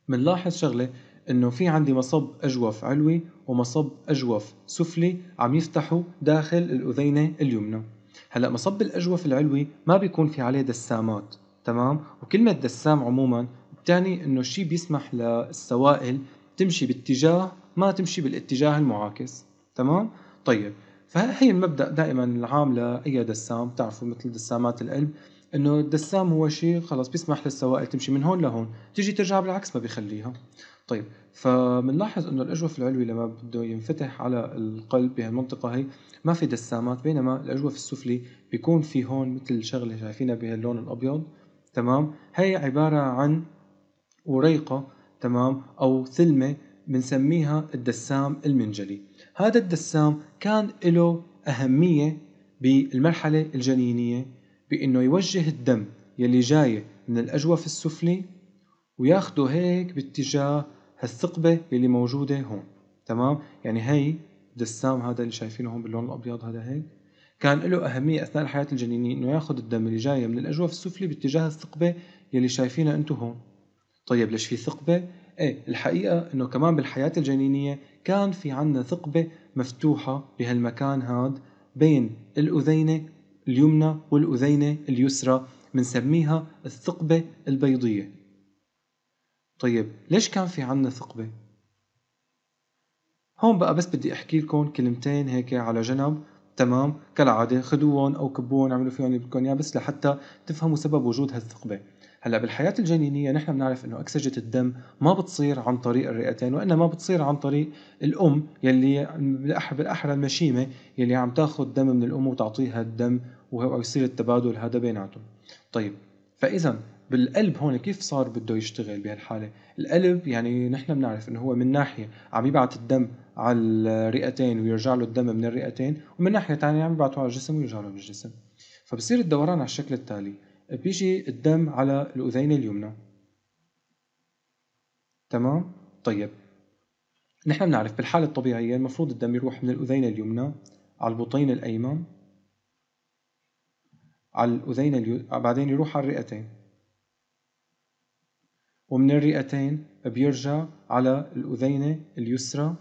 بنلاحظ شغله انه في عندي مصب اجوف علوي ومصب اجوف سفلي عم يفتحوا داخل الاذينه اليمنى هلا مصب الاجوف العلوي ما بيكون في عليه دسامات تمام وكلمه دسام عموما بتعني انه شيء بيسمح للسوائل تمشي باتجاه ما تمشي بالاتجاه المعاكس تمام طيب فهي المبدا دائما العام لاي دسام بتعرفوا مثل دسامات القلب انه الدسام هو شيء خلص بيسمح للسوائل تمشي من هون لهون تيجي ترجع بالعكس ما بيخليها طيب فبنلاحظ انه الاجوف العلوي لما بده ينفتح على القلب بهالمنطقه هي ما في دسامات بينما الاجوف السفلي بيكون في هون مثل شغله شايفينها بهاللون الابيض تمام هي عباره عن وريقه تمام او ثلمه بنسميها الدسام المنجلي هذا الدسام كان له اهميه بالمرحله الجنينيه بإنه يوجه الدم يلي جاي من الأجوف السفلي وياخده هيك باتجاه هالثقبة يلي موجودة هون تمام يعني هي دسام هذا اللي شايفينه هون باللون الأبيض هذا هيك كان له أهمية أثناء الحياة الجنينية إنه ياخذ الدم اللي جاي من الأجوف السفلي باتجاه الثقبة يلي شايفينها أنتم هون طيب ليش في ثقبة؟ إيه الحقيقة إنه كمان بالحياة الجنينية كان في عندنا ثقبة مفتوحة بهالمكان هاد بين الأذينة اليمنى والأذينة اليسرى بنسميها الثقبة البيضية طيب ليش كان في عنا ثقبة؟ هون بقى بس بدي أحكي لكم كلمتين هيك على جنب تمام كالعادة خدوهم أو كبوهم اعملوا فيهم اللي بدكم بس لحتى تفهموا سبب وجود هالثقبة هلا بالحياه الجنينيه نحن بنعرف انه اكسجه الدم ما بتصير عن طريق الرئتين وانما بتصير عن طريق الام يلي بالاحرى المشيمه يلي عم تاخذ دم من الام وتعطيها الدم ويصير التبادل هذا بيناتهم طيب فاذا بالقلب هون كيف صار بده يشتغل بهالحاله القلب يعني نحن بنعرف انه هو من ناحيه عم يبعث الدم على الرئتين ويرجع له الدم من الرئتين ومن ناحيه ثانيه عم يبعثه على الجسم ويرجع له بالجسم فبصير الدوران على الشكل التالي بيجي الدم على الأذين اليمنى تمام طيب نحن بنعرف بالحالة الطبيعية المفروض الدم يروح من الأذين اليمنى على البطين الأيمن على الأذين اليو... بعدين يروح على الرئتين ومن الرئتين بيرجع على الأذين اليسرى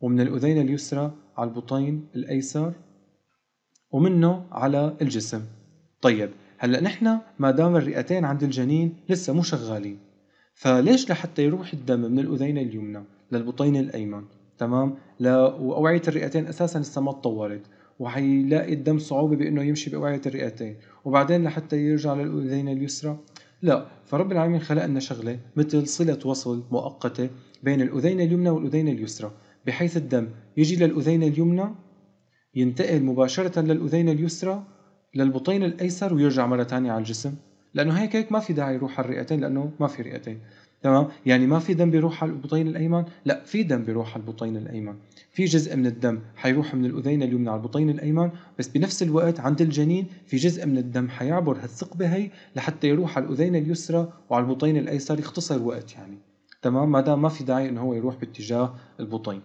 ومن الأذين اليسرى على البطين الأيسر ومنه على الجسم طيب هلا نحن ما دام الرئتين عند الجنين لسه مو شغالين فليش لحتى يروح الدم من الاذين اليمنى للبطين الايمن تمام لا واوعيه الرئتين اساسا لسه ما تطورت وحيلاقي الدم صعوبه بانه يمشي باوعيه الرئتين وبعدين لحتى يرجع للاذين اليسرى لا فرب العالمين خلق لنا شغله مثل صله وصل مؤقته بين الاذين اليمنى والاذين اليسرى بحيث الدم يجي للاذين اليمنى ينتقل مباشره للاذين اليسرى للبطين الايسر ويرجع مره ثانيه على الجسم لانه هيك هيك ما في داعي يروح على الرئتين لانه ما في رئتين تمام يعني ما في دم بيروح على البطين الايمن لا في دم بيروح على البطين الايمن في جزء من الدم حيروح من الاذين اليمنى على البطين الايمن بس بنفس الوقت عند الجنين في جزء من الدم حيعبر هالثقبه هي لحتى يروح على الاذين اليسرى وعلى البطين الايسر يختصر وقت يعني تمام ما دام ما في داعي انه هو يروح باتجاه البطين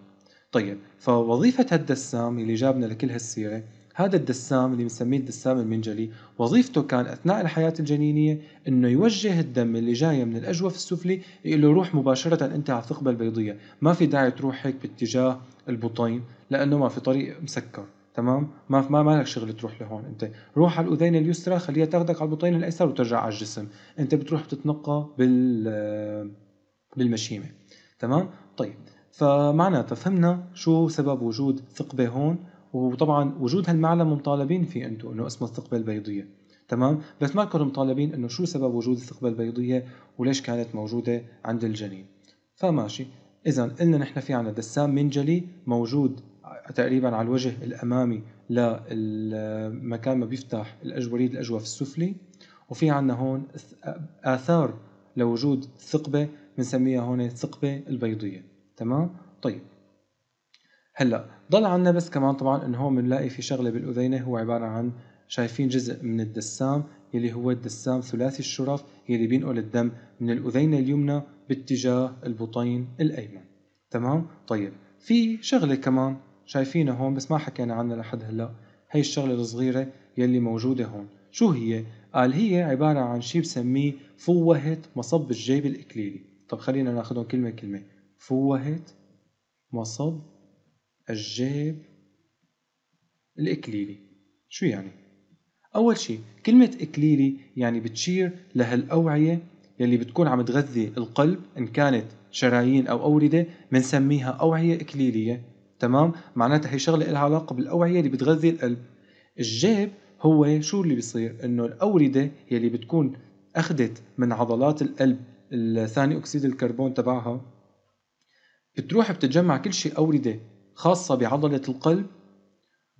طيب فوظيفه هالدسام اللي جابنا لكل هالسيره هذا الدسام اللي بنسميه الدسام المنجلي وظيفته كان اثناء الحياه الجنينيه انه يوجه الدم اللي جاي من الاجوف السفلي يقول له روح مباشره انت على الثقبه البيضيه ما في داعي تروح هيك باتجاه البطين لانه ما في طريق مسكر تمام ما ما مالك شغل تروح لهون انت روح على الاذين اليسرى خليها تاخذك على البطين الايسر وترجع على الجسم انت بتروح بتتنقى بال بالمشيمه تمام طيب فمعناتها فهمنا شو سبب وجود ثقبه هون وطبعا وجود هالمعلم مطالبين فيه انتم انه اسمه الثقبه البيضيه تمام بس ما كنتم مطالبين انه شو سبب وجود الثقبه البيضيه وليش كانت موجوده عند الجنين فماشي اذا قلنا نحن في عنا دسام منجلي موجود تقريبا على الوجه الامامي للمكان ما بيفتح الأجوريد الاجوف السفلي وفي عنا هون اثار لوجود ثقبه بنسميها هون الثقبه البيضيه تمام طيب هلا ضل عنا بس كمان طبعا انه هون بنلاقي في شغله بالاذينه هو عباره عن شايفين جزء من الدسام يلي هو الدسام ثلاثي الشرف يلي بينقل الدم من الاذينه اليمنى باتجاه البطين الايمن تمام طيب في شغله كمان شايفينها هون بس ما حكينا عنها لحد هلا هي الشغله الصغيره يلي موجوده هون شو هي قال هي عباره عن شيء بسميه فوهه مصب الجيب الاكليلي طب خلينا ناخذهم كلمه كلمه فوهه مصب الجيب الإكليلي شو يعني؟ أول شيء كلمة إكليلي يعني بتشير لهالأوعية يلي بتكون عم تغذي القلب إن كانت شرايين أو أوردة بنسميها أوعية إكليلية تمام؟ معناتها هي شغلة لها علاقة بالأوعية اللي بتغذي القلب الجيب هو شو اللي بيصير؟ إنه الأوردة يلي بتكون أخذت من عضلات القلب الثاني أكسيد الكربون تبعها بتروح بتتجمع كل شيء أوردة خاصة بعضلة القلب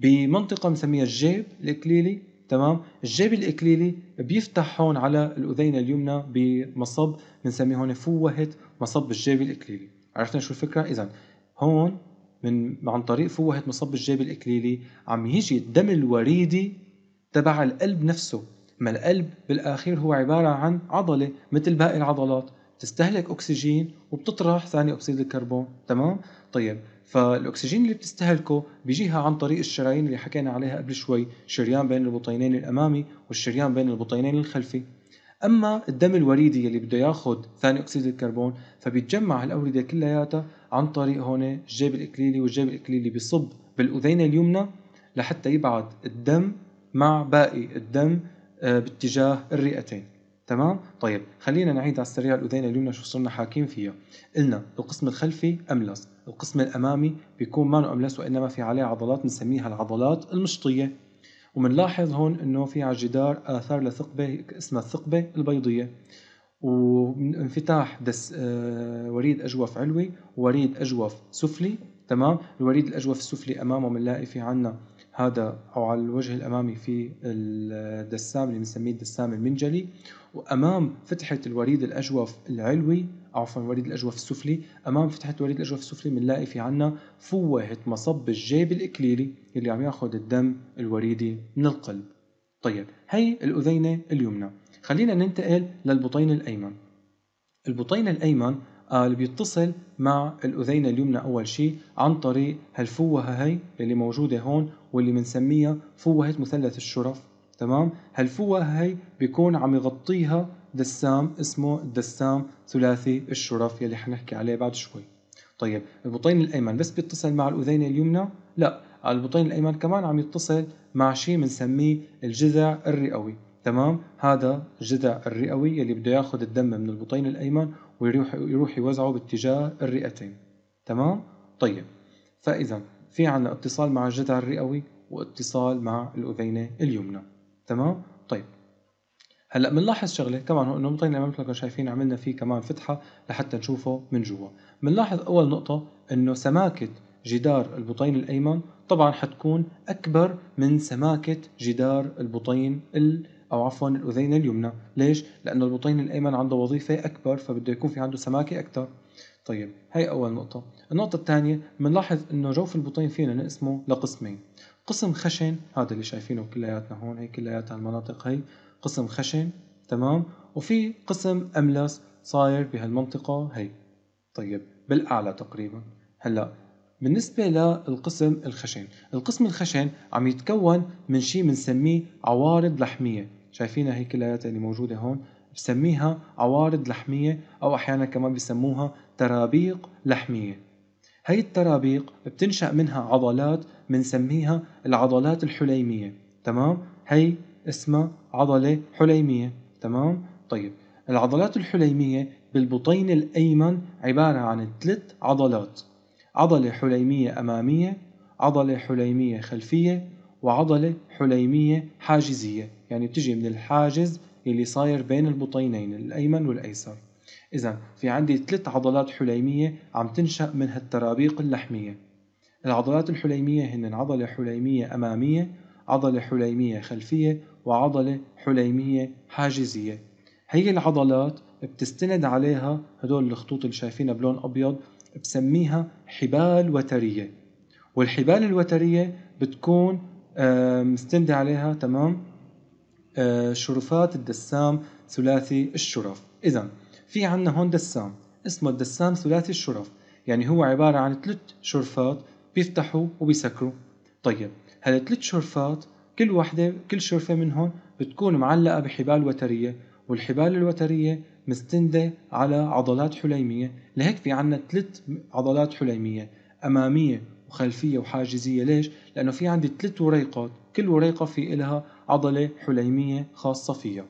بمنطقة بنسميها الجيب الإكليلي تمام الجيب الإكليلي بيفتح هون على الأذين اليمنى بمصب بنسميه هون فوهة مصب الجيب الإكليلي عرفنا شو الفكرة؟ إذا هون من عن طريق فوهة مصب الجيب الإكليلي عم يجي الدم الوريدي تبع القلب نفسه ما القلب بالآخير هو عبارة عن عضلة مثل باقي العضلات بتستهلك أكسجين وبتطرح ثاني أكسيد الكربون تمام؟ طيب فالاكسجين اللي بتستهلكه بيجيها عن طريق الشرايين اللي حكينا عليها قبل شوي شريان بين البطينين الامامي والشريان بين البطينين الخلفي اما الدم الوريدي اللي بده ياخذ ثاني اكسيد الكربون فبيتجمع الاورده كلياتها عن طريق هون الجيب الاكليلي والجيب الاكليلي بيصب بالاذين اليمنى لحتى يبعد الدم مع باقي الدم آه، باتجاه الرئتين تمام طيب خلينا نعيد على السريع الاذين اليمنى شو صرنا حاكين فيها قلنا القسم الخلفي املس القسم الأمامي بيكون مانو أملس وإنما في عليه عضلات بنسميها العضلات المشطية وبنلاحظ هون إنه في على الجدار آثار لثقبة اسمها الثقبة البيضية وانفتاح دس آه، وريد أجوف علوي ووريد أجوف سفلي تمام الوريد الأجوف السفلي أمامه بنلاقي في عنا هذا أو على الوجه الأمامي في الدسام اللي بنسميه الدسام المنجلي وأمام فتحة الوريد الأجوف العلوي عفوا وريد الأجوف السفلي أمام فتحة وريد الأجوف السفلي بنلاقي في عنا فوهة مصب الجيب الإكليلي اللي عم ياخذ الدم الوريدي من القلب طيب هي الأذينة اليمنى خلينا ننتقل للبطين الأيمن البطين الأيمن آه، اللي بيتصل مع الأذينة اليمنى أول شيء عن طريق هالفوهة هي اللي موجودة هون واللي بنسميها فوهة مثلث الشرف تمام هالفوة هي بيكون عم يغطيها دسام اسمه الدسام ثلاثي الشرف يلي حنحكي عليه بعد شوي طيب البطين الايمن بس بيتصل مع الاذين اليمنى لا البطين الايمن كمان عم يتصل مع شيء بنسميه الجذع الرئوي تمام هذا الجذع الرئوي يلي بده ياخذ الدم من البطين الايمن ويروح يروح يوزعه باتجاه الرئتين تمام طيب فاذا في عنا اتصال مع الجذع الرئوي واتصال مع الاذينه اليمنى تمام طيب هلا بنلاحظ شغله كمان هو انه مطينا مثل ما شايفين عملنا فيه كمان فتحه لحتى نشوفه من جوا بنلاحظ اول نقطه انه سماكه جدار البطين الايمن طبعا حتكون اكبر من سماكه جدار البطين ال او عفوا الاذين اليمنى ليش لانه البطين الايمن عنده وظيفه اكبر فبده يكون في عنده سماكه اكثر طيب هي اول نقطه النقطه الثانيه بنلاحظ انه جوف البطين فينا نقسمه لقسمين قسم خشن هذا اللي شايفينه كلياتنا هون هي كلياتها المناطق هي قسم خشن تمام وفي قسم املس صاير بهالمنطقه هي طيب بالاعلى تقريبا هلا بالنسبة للقسم الخشن القسم الخشن عم يتكون من شيء بنسميه عوارض لحمية شايفينها هي كلياتها اللي موجودة هون بسميها عوارض لحمية أو أحيانا كمان بسموها ترابيق لحمية هي الترابيق بتنشأ منها عضلات بنسميها العضلات الحليميه تمام هي اسمها عضله حليميه تمام طيب العضلات الحليميه بالبطين الايمن عباره عن ثلاث عضلات عضله حليميه اماميه عضله حليميه خلفيه وعضله حليميه حاجزيه يعني بتجي من الحاجز اللي صاير بين البطينين الايمن والايسر اذا في عندي ثلاث عضلات حليميه عم تنشا من هالترابيق اللحميه العضلات الحليمية هن عضلة حليمية أمامية عضلة حليمية خلفية وعضلة حليمية حاجزية هي العضلات بتستند عليها هدول الخطوط اللي شايفينها بلون أبيض بسميها حبال وترية والحبال الوترية بتكون مستندة عليها تمام شرفات الدسام ثلاثي الشرف إذا في عنا هون دسام اسمه الدسام ثلاثي الشرف يعني هو عبارة عن ثلاث شرفات بيفتحوا وبيسكروا طيب هل ثلاث شرفات كل وحدة كل شرفة منهم بتكون معلقة بحبال وترية والحبال الوترية مستندة على عضلات حليمية لهيك في عنا ثلاث عضلات حليمية أمامية وخلفية وحاجزية ليش؟ لأنه في عندي ثلاث وريقات كل وريقة في إلها عضلة حليمية خاصة فيها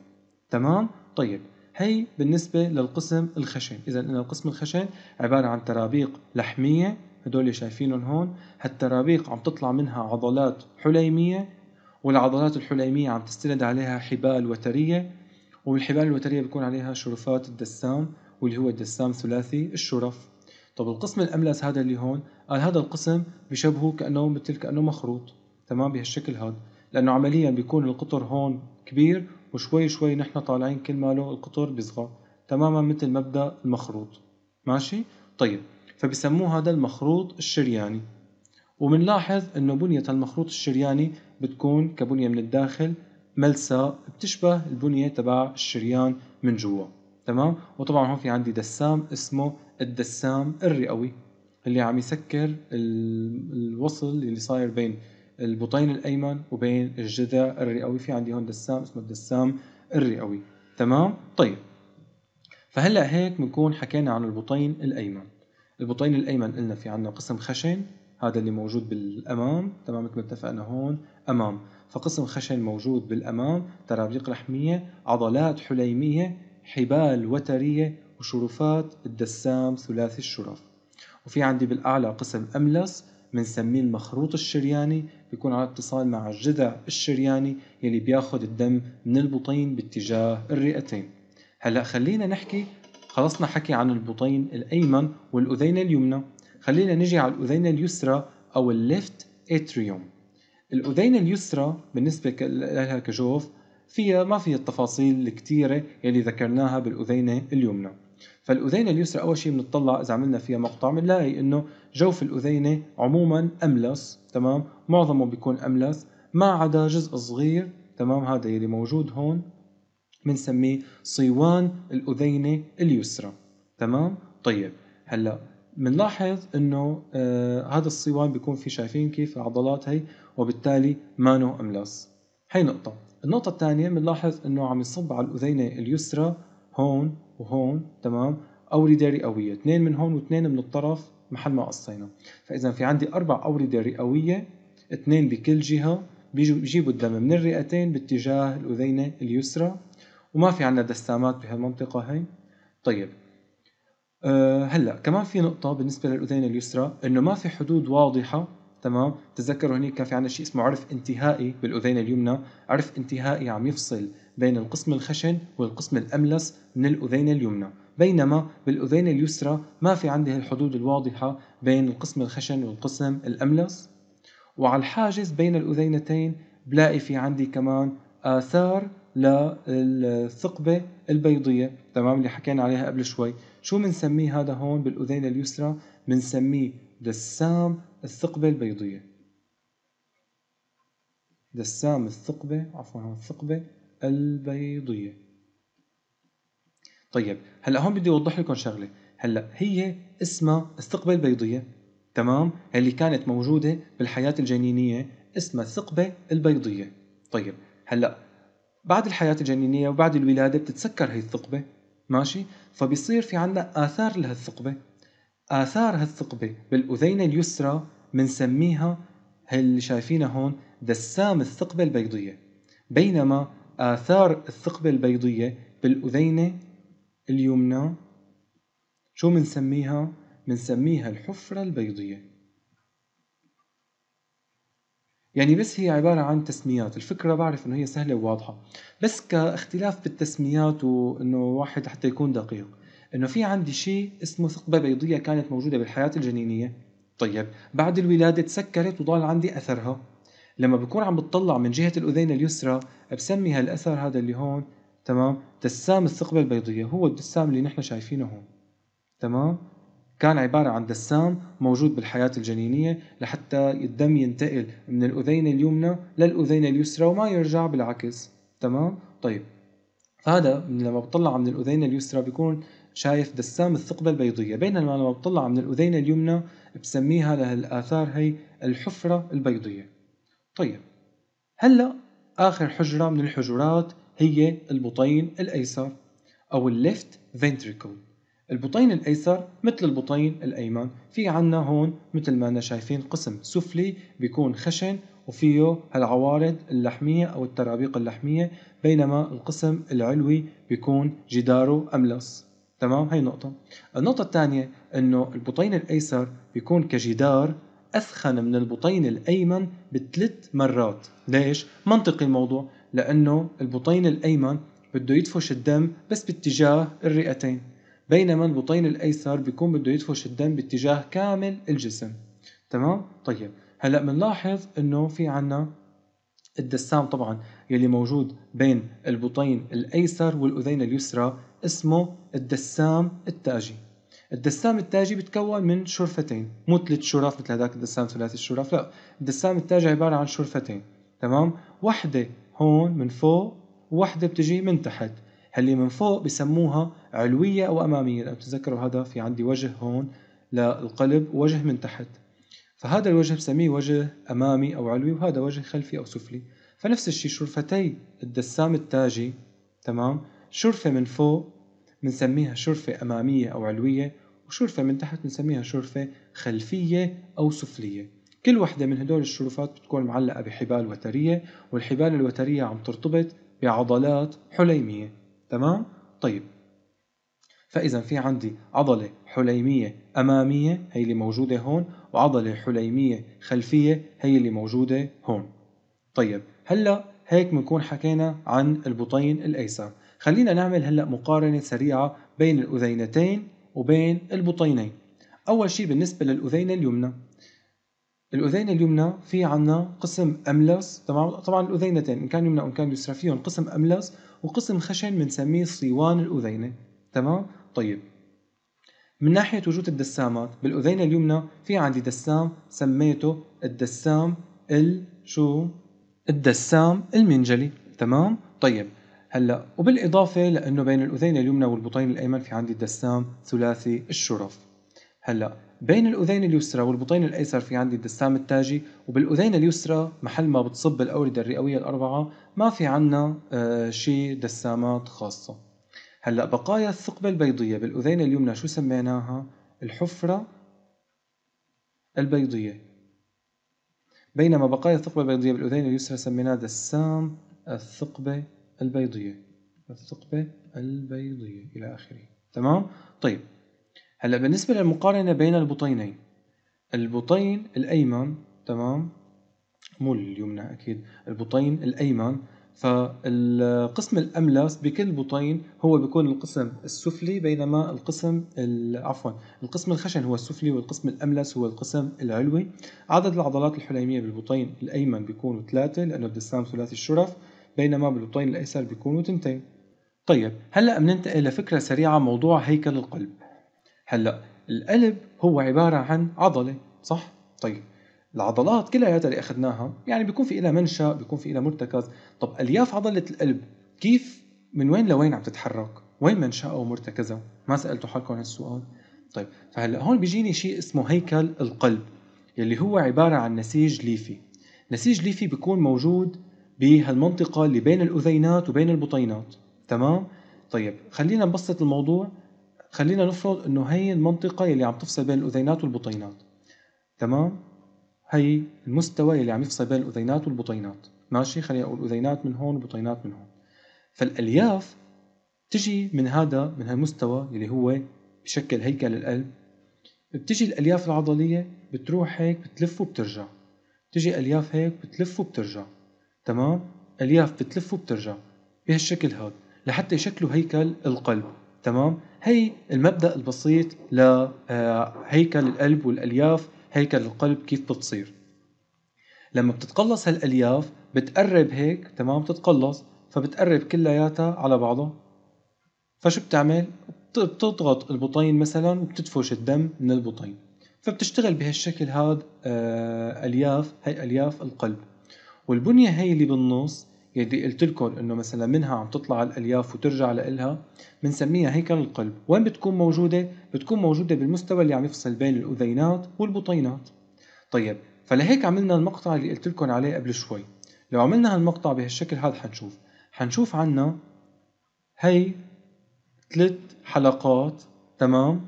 تمام؟ طيب هي بالنسبة للقسم الخشن إذا القسم الخشن عبارة عن ترابيق لحمية هدول شايفينهم هون هالترابيق عم تطلع منها عضلات حليمية والعضلات الحليمية عم تستند عليها حبال وترية والحبال الوترية بيكون عليها شرفات الدسام واللي هو الدسام ثلاثي الشرف طب القسم الأملس هذا اللي هون قال هذا القسم بشبهه كأنه مثل كأنه مخروط تمام بهالشكل هذا لأنه عمليا بيكون القطر هون كبير وشوي شوي نحن طالعين كل ماله القطر بيصغر تماما مثل مبدأ المخروط ماشي طيب فبسموه هذا المخروط الشرياني وبنلاحظ انه بنية المخروط الشرياني بتكون كبنية من الداخل ملساء بتشبه البنية تبع الشريان من جوا تمام وطبعا هون في عندي دسام اسمه الدسام الرئوي اللي عم يسكر الوصل اللي صاير بين البطين الايمن وبين الجذع الرئوي في عندي هون دسام اسمه الدسام الرئوي تمام طيب فهلا هيك بنكون حكينا عن البطين الايمن البطين الايمن قلنا في عندنا قسم خشن هذا اللي موجود بالامام تمام مثل ما اتفقنا هون امام فقسم خشن موجود بالامام ترابيق رحميه عضلات حليميه حبال وتريه وشرفات الدسام ثلاثي الشرف وفي عندي بالاعلى قسم املس بنسميه المخروط الشرياني بيكون على اتصال مع الجذع الشرياني يلي بياخذ الدم من البطين باتجاه الرئتين هلا خلينا نحكي خلصنا حكي عن البطين الأيمن والأذين اليمنى خلينا نجي على الأذين اليسرى أو الليفت اتريوم الأذين اليسرى بالنسبة لها كجوف فيها ما فيها التفاصيل الكتيرة يلي ذكرناها بالأذين اليمنى فالأذين اليسرى أول شيء بنطلع إذا عملنا فيها مقطع بنلاقي إنه جوف الأذينة عموما أملس تمام معظمه بيكون أملس ما عدا جزء صغير تمام هذا يلي موجود هون بنسميه صيوان الاذينه اليسرى تمام طيب هلا بنلاحظ انه آه هذا الصيوان بيكون في شايفين كيف العضلات هي وبالتالي نو املاس هي نقطه النقطه الثانيه بنلاحظ انه عم يصب على الاذينه اليسرى هون وهون تمام أوردة رئوية اثنين من هون واثنين من الطرف محل ما قصينا فإذا في عندي أربع أوردة رئوية اثنين بكل جهة بيجيبوا الدم من الرئتين باتجاه الأذينة اليسرى وما في عندنا دسامات بهالمنطقة هي طيب أه هلا كمان في نقطة بالنسبة للأذين اليسرى إنه ما في حدود واضحة تمام تذكروا هنيك كان في عندنا شيء اسمه عرف انتهائي بالأذين اليمنى عرف انتهائي عم يفصل بين القسم الخشن والقسم الأملس من الأذين اليمنى بينما بالأذين اليسرى ما في عندي الحدود الواضحة بين القسم الخشن والقسم الأملس وعلى الحاجز بين الأذينتين بلاقي في عندي كمان آثار للثقبة البيضية تمام اللي حكينا عليها قبل شوي شو بنسميه هذا هون بالأذين اليسرى بنسميه دسام الثقبة البيضية دسام الثقبة عفوا الثقبة البيضية طيب هلا هون بدي اوضح لكم شغله هلا هي اسمها الثقبة البيضية تمام اللي كانت موجودة بالحياة الجنينية اسمها الثقبة البيضية طيب هلا بعد الحياة الجنينية وبعد الولادة بتتسكر هي الثقبة ماشي فبيصير في عندنا آثار لهالثقبة آثار هالثقبة بالأذينة اليسرى بنسميها اللي شايفينها هون دسام الثقبة البيضية بينما آثار الثقبة البيضية بالأذينة اليمنى شو بنسميها؟ بنسميها الحفرة البيضية يعني بس هي عبارة عن تسميات الفكرة بعرف انه هي سهلة وواضحة بس كاختلاف بالتسميات وانه واحد حتى يكون دقيق انه في عندي شيء اسمه ثقبة بيضية كانت موجودة بالحياة الجنينية طيب بعد الولادة تسكرت وضال عندي اثرها لما بكون عم بتطلع من جهة الأذين اليسرى بسمي هالأثر هذا اللي هون تمام دسام الثقبة البيضية هو الدسام اللي نحن شايفينه هون تمام كان عبارة عن دسام موجود بالحياة الجنينية لحتى الدم ينتقل من الأذين اليمنى للأذين اليسرى وما يرجع بالعكس تمام؟ طيب هذا لما بطلع من الأذين اليسرى بيكون شايف دسام الثقبة البيضية بينما لما بطلع من الأذين اليمنى بسميها لهالآثار هي الحفرة البيضية طيب هلأ آخر حجرة من الحجرات هي البطين الأيسر أو الليفت ventricle البطين الايسر مثل البطين الايمن في عنا هون مثل ما انا شايفين قسم سفلي بيكون خشن وفيه هالعوارض اللحمية أو الترابيق اللحمية بينما القسم العلوي بيكون جداره أملس تمام هي نقطة النقطة الثانية أنه البطين الأيسر بيكون كجدار أثخن من البطين الأيمن بثلاث مرات ليش؟ منطقي الموضوع لأنه البطين الأيمن بده يدفش الدم بس باتجاه الرئتين بينما البطين الايسر بيكون بده يدفش الدم باتجاه كامل الجسم تمام طيب هلا بنلاحظ انه في عنا الدسام طبعا يلي موجود بين البطين الايسر والاذين اليسرى اسمه الدسام التاجي الدسام التاجي بيتكون من شرفتين مو ثلاث شرف مثل هذاك الدسام ثلاثي الشرف لا الدسام التاجي عباره عن شرفتين تمام وحده هون من فوق وحده بتجي من تحت اللي من فوق بسموها علويه او اماميه لأن بتتذكروا هذا في عندي وجه هون للقلب ووجه من تحت فهذا الوجه بسميه وجه امامي او علوي وهذا وجه خلفي او سفلي فنفس الشيء شرفتي الدسام التاجي تمام شرفه من فوق بنسميها شرفه اماميه او علويه وشرفه من تحت بنسميها شرفه خلفيه او سفليه كل وحدة من هدول الشرفات بتكون معلقة بحبال وترية والحبال الوترية عم ترتبط بعضلات حليمية تمام؟ طيب فإذا في عندي عضلة حليمية أمامية هي اللي موجودة هون وعضلة حليمية خلفية هي اللي موجودة هون طيب هلأ هيك بنكون حكينا عن البطين الأيسر خلينا نعمل هلأ مقارنة سريعة بين الأذينتين وبين البطينين أول شيء بالنسبة للأذين اليمنى الاذين اليمنى في عنا قسم املس تمام طبعا الاذينتين ان كان يمنى وان كان يسرى فيهم قسم املس وقسم خشن بنسميه صيوان الاذينه تمام طيب من ناحية وجود الدسامات بالأذينة اليمنى في عندي دسام سميته الدسام ال شو الدسام المنجلي تمام طيب هلا وبالإضافة لأنه بين الأذينة اليمنى والبطين الأيمن في عندي الدسام ثلاثي الشرف هلا بين الأذين اليسرى والبطين الأيسر في عندي الدسام التاجي وبالأذين اليسرى محل ما بتصب الأوردة الرئوية الأربعة ما في عنا آه، شي دسامات خاصة هلأ بقايا الثقبة البيضية بالأذين اليمنى شو سميناها؟ الحفرة البيضية بينما بقايا الثقبة البيضية بالأذين اليسرى سميناها دسام الثقبة البيضية الثقبة البيضية إلى آخره تمام؟ طيب هلا بالنسبة للمقارنة بين البطينين البطين الأيمن تمام مو اليمنى أكيد البطين الأيمن فالقسم الأملس بكل بطين هو بيكون القسم السفلي بينما القسم عفوا القسم الخشن هو السفلي والقسم الأملس هو القسم العلوي عدد العضلات الحليمية بالبطين الأيمن بيكونوا ثلاثة لأنه بدسام ثلاثي الشرف بينما بالبطين الأيسر بيكونوا تنتين طيب هلا بننتقل لفكرة سريعة موضوع هيكل القلب هلا القلب هو عباره عن عضله صح طيب العضلات كلياتها اللي اخذناها يعني بيكون في لها منشا بيكون في لها مرتكز طب الياف عضله القلب كيف من وين لوين عم تتحرك وين منشأها ومرتكزها ما سالتوا حالكم هالسؤال طيب فهلا هون بيجيني شيء اسمه هيكل القلب يلي هو عباره عن نسيج ليفي نسيج ليفي بيكون موجود بهالمنطقه اللي بين الاذينات وبين البطينات تمام طيب خلينا نبسط الموضوع خلينا نفرض انه هي المنطقة اللي عم تفصل بين الاذينات والبطينات تمام هي المستوى اللي عم يفصل بين الاذينات والبطينات ماشي خلينا نقول اذينات من هون وبطينات من هون فالالياف بتجي من هذا من هالمستوى اللي هو بشكل هيكل القلب بتجي الالياف العضليه بتروح هيك بتلف وبترجع بتجي الياف هيك بتلف وبترجع تمام الياف بتلف وبترجع بهالشكل هذا لحتى يشكلوا هيكل القلب تمام هي المبدأ البسيط لهيكل آه، القلب والألياف هيكل القلب كيف بتصير لما بتتقلص هالألياف بتقرب هيك تمام بتتقلص فبتقرب كلياتها على بعضها فشو بتعمل؟ بتضغط البطين مثلا وبتدفش الدم من البطين فبتشتغل بهالشكل هاد آه، ألياف هي ألياف القلب والبنية هي اللي بالنص يلي قلت لكم انه مثلا منها عم تطلع الالياف وترجع لإلها بنسميها هيكل القلب، وين بتكون موجوده؟ بتكون موجوده بالمستوى اللي عم يفصل بين الاذينات والبطينات. طيب فلهيك عملنا المقطع اللي قلت لكم عليه قبل شوي، لو عملنا هالمقطع بهالشكل هذا حنشوف، حنشوف عنا هي ثلاث حلقات تمام؟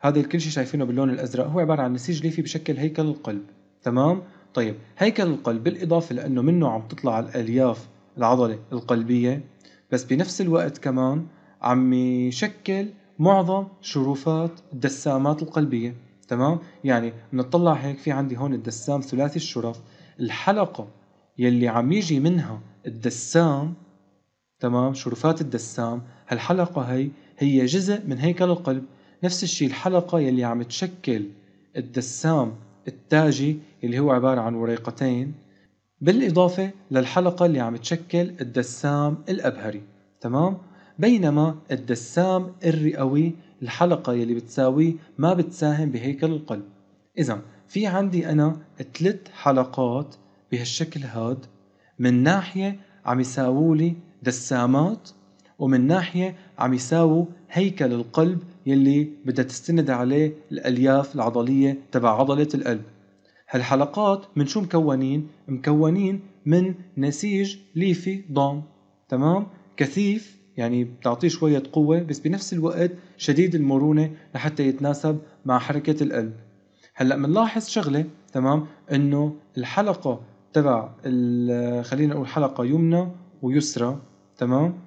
هذا الكل شيء شايفينه باللون الازرق هو عباره عن نسيج ليفي بشكل هيكل القلب، تمام؟ طيب هيكل القلب بالإضافة لأنه منه عم تطلع الألياف العضلة القلبية بس بنفس الوقت كمان عم يشكل معظم شرفات الدسامات القلبية تمام يعني بنطلع هيك في عندي هون الدسام ثلاثي الشرف الحلقة يلي عم يجي منها الدسام تمام شرفات الدسام هالحلقة هي هي جزء من هيكل القلب نفس الشيء الحلقة يلي عم تشكل الدسام التاجي اللي هو عبارة عن وريقتين بالإضافة للحلقة اللي عم تشكل الدسام الأبهري تمام؟ بينما الدسام الرئوي الحلقة يلي بتساويه ما بتساهم بهيكل القلب إذا في عندي أنا ثلاث حلقات بهالشكل هاد من ناحية عم يساوولي دسامات ومن ناحية عم يساووا هيكل القلب يلي بدها تستند عليه الالياف العضليه تبع عضله القلب هالحلقات من شو مكونين مكونين من نسيج ليفي ضام تمام كثيف يعني بتعطيه شوية قوة بس بنفس الوقت شديد المرونة لحتى يتناسب مع حركة القلب هلا بنلاحظ شغلة تمام انه الحلقة تبع خلينا نقول حلقة يمنى ويسرى تمام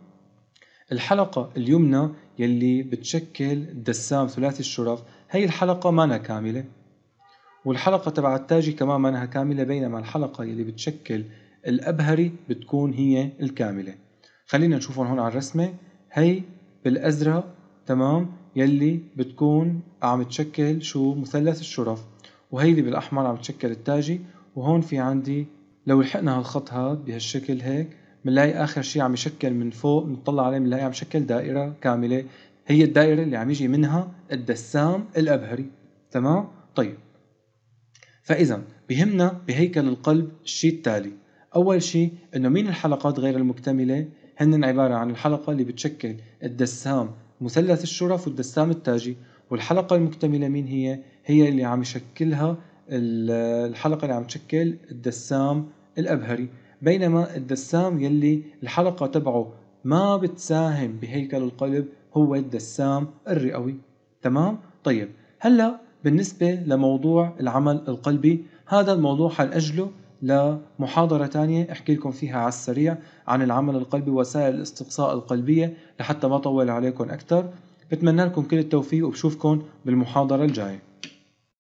الحلقة اليمنى يلي بتشكل دسام ثلاثي الشرف هي الحلقة مانا كاملة والحلقة تبع التاجي كمان مانها كاملة بينما الحلقة يلي بتشكل الأبهري بتكون هي الكاملة خلينا نشوفهم هون على الرسمة هي بالأزرق تمام يلي بتكون عم تشكل شو مثلث الشرف وهي اللي بالأحمر عم تشكل التاجي وهون في عندي لو لحقنا هالخط هاد بهالشكل هيك بنلاقي اخر شيء عم يشكل من فوق بنطلع عليه بنلاقي عم يشكل دائره كامله هي الدائره اللي عم يجي منها الدسام الابهري تمام طيب فاذا بهمنا بهيكل القلب الشيء التالي اول شيء انه مين الحلقات غير المكتمله هن عباره عن الحلقه اللي بتشكل الدسام مثلث الشرف والدسام التاجي والحلقه المكتمله مين هي هي اللي عم يشكلها الحلقه اللي عم تشكل الدسام الابهري بينما الدسام يلي الحلقة تبعه ما بتساهم بهيكل القلب هو الدسام الرئوي تمام؟ طيب هلأ بالنسبة لموضوع العمل القلبي هذا الموضوع حنأجله لمحاضرة تانية أحكي لكم فيها على السريع عن العمل القلبي ووسائل الاستقصاء القلبية لحتى ما طول عليكم أكثر بتمنى لكم كل التوفيق وبشوفكم بالمحاضرة الجاية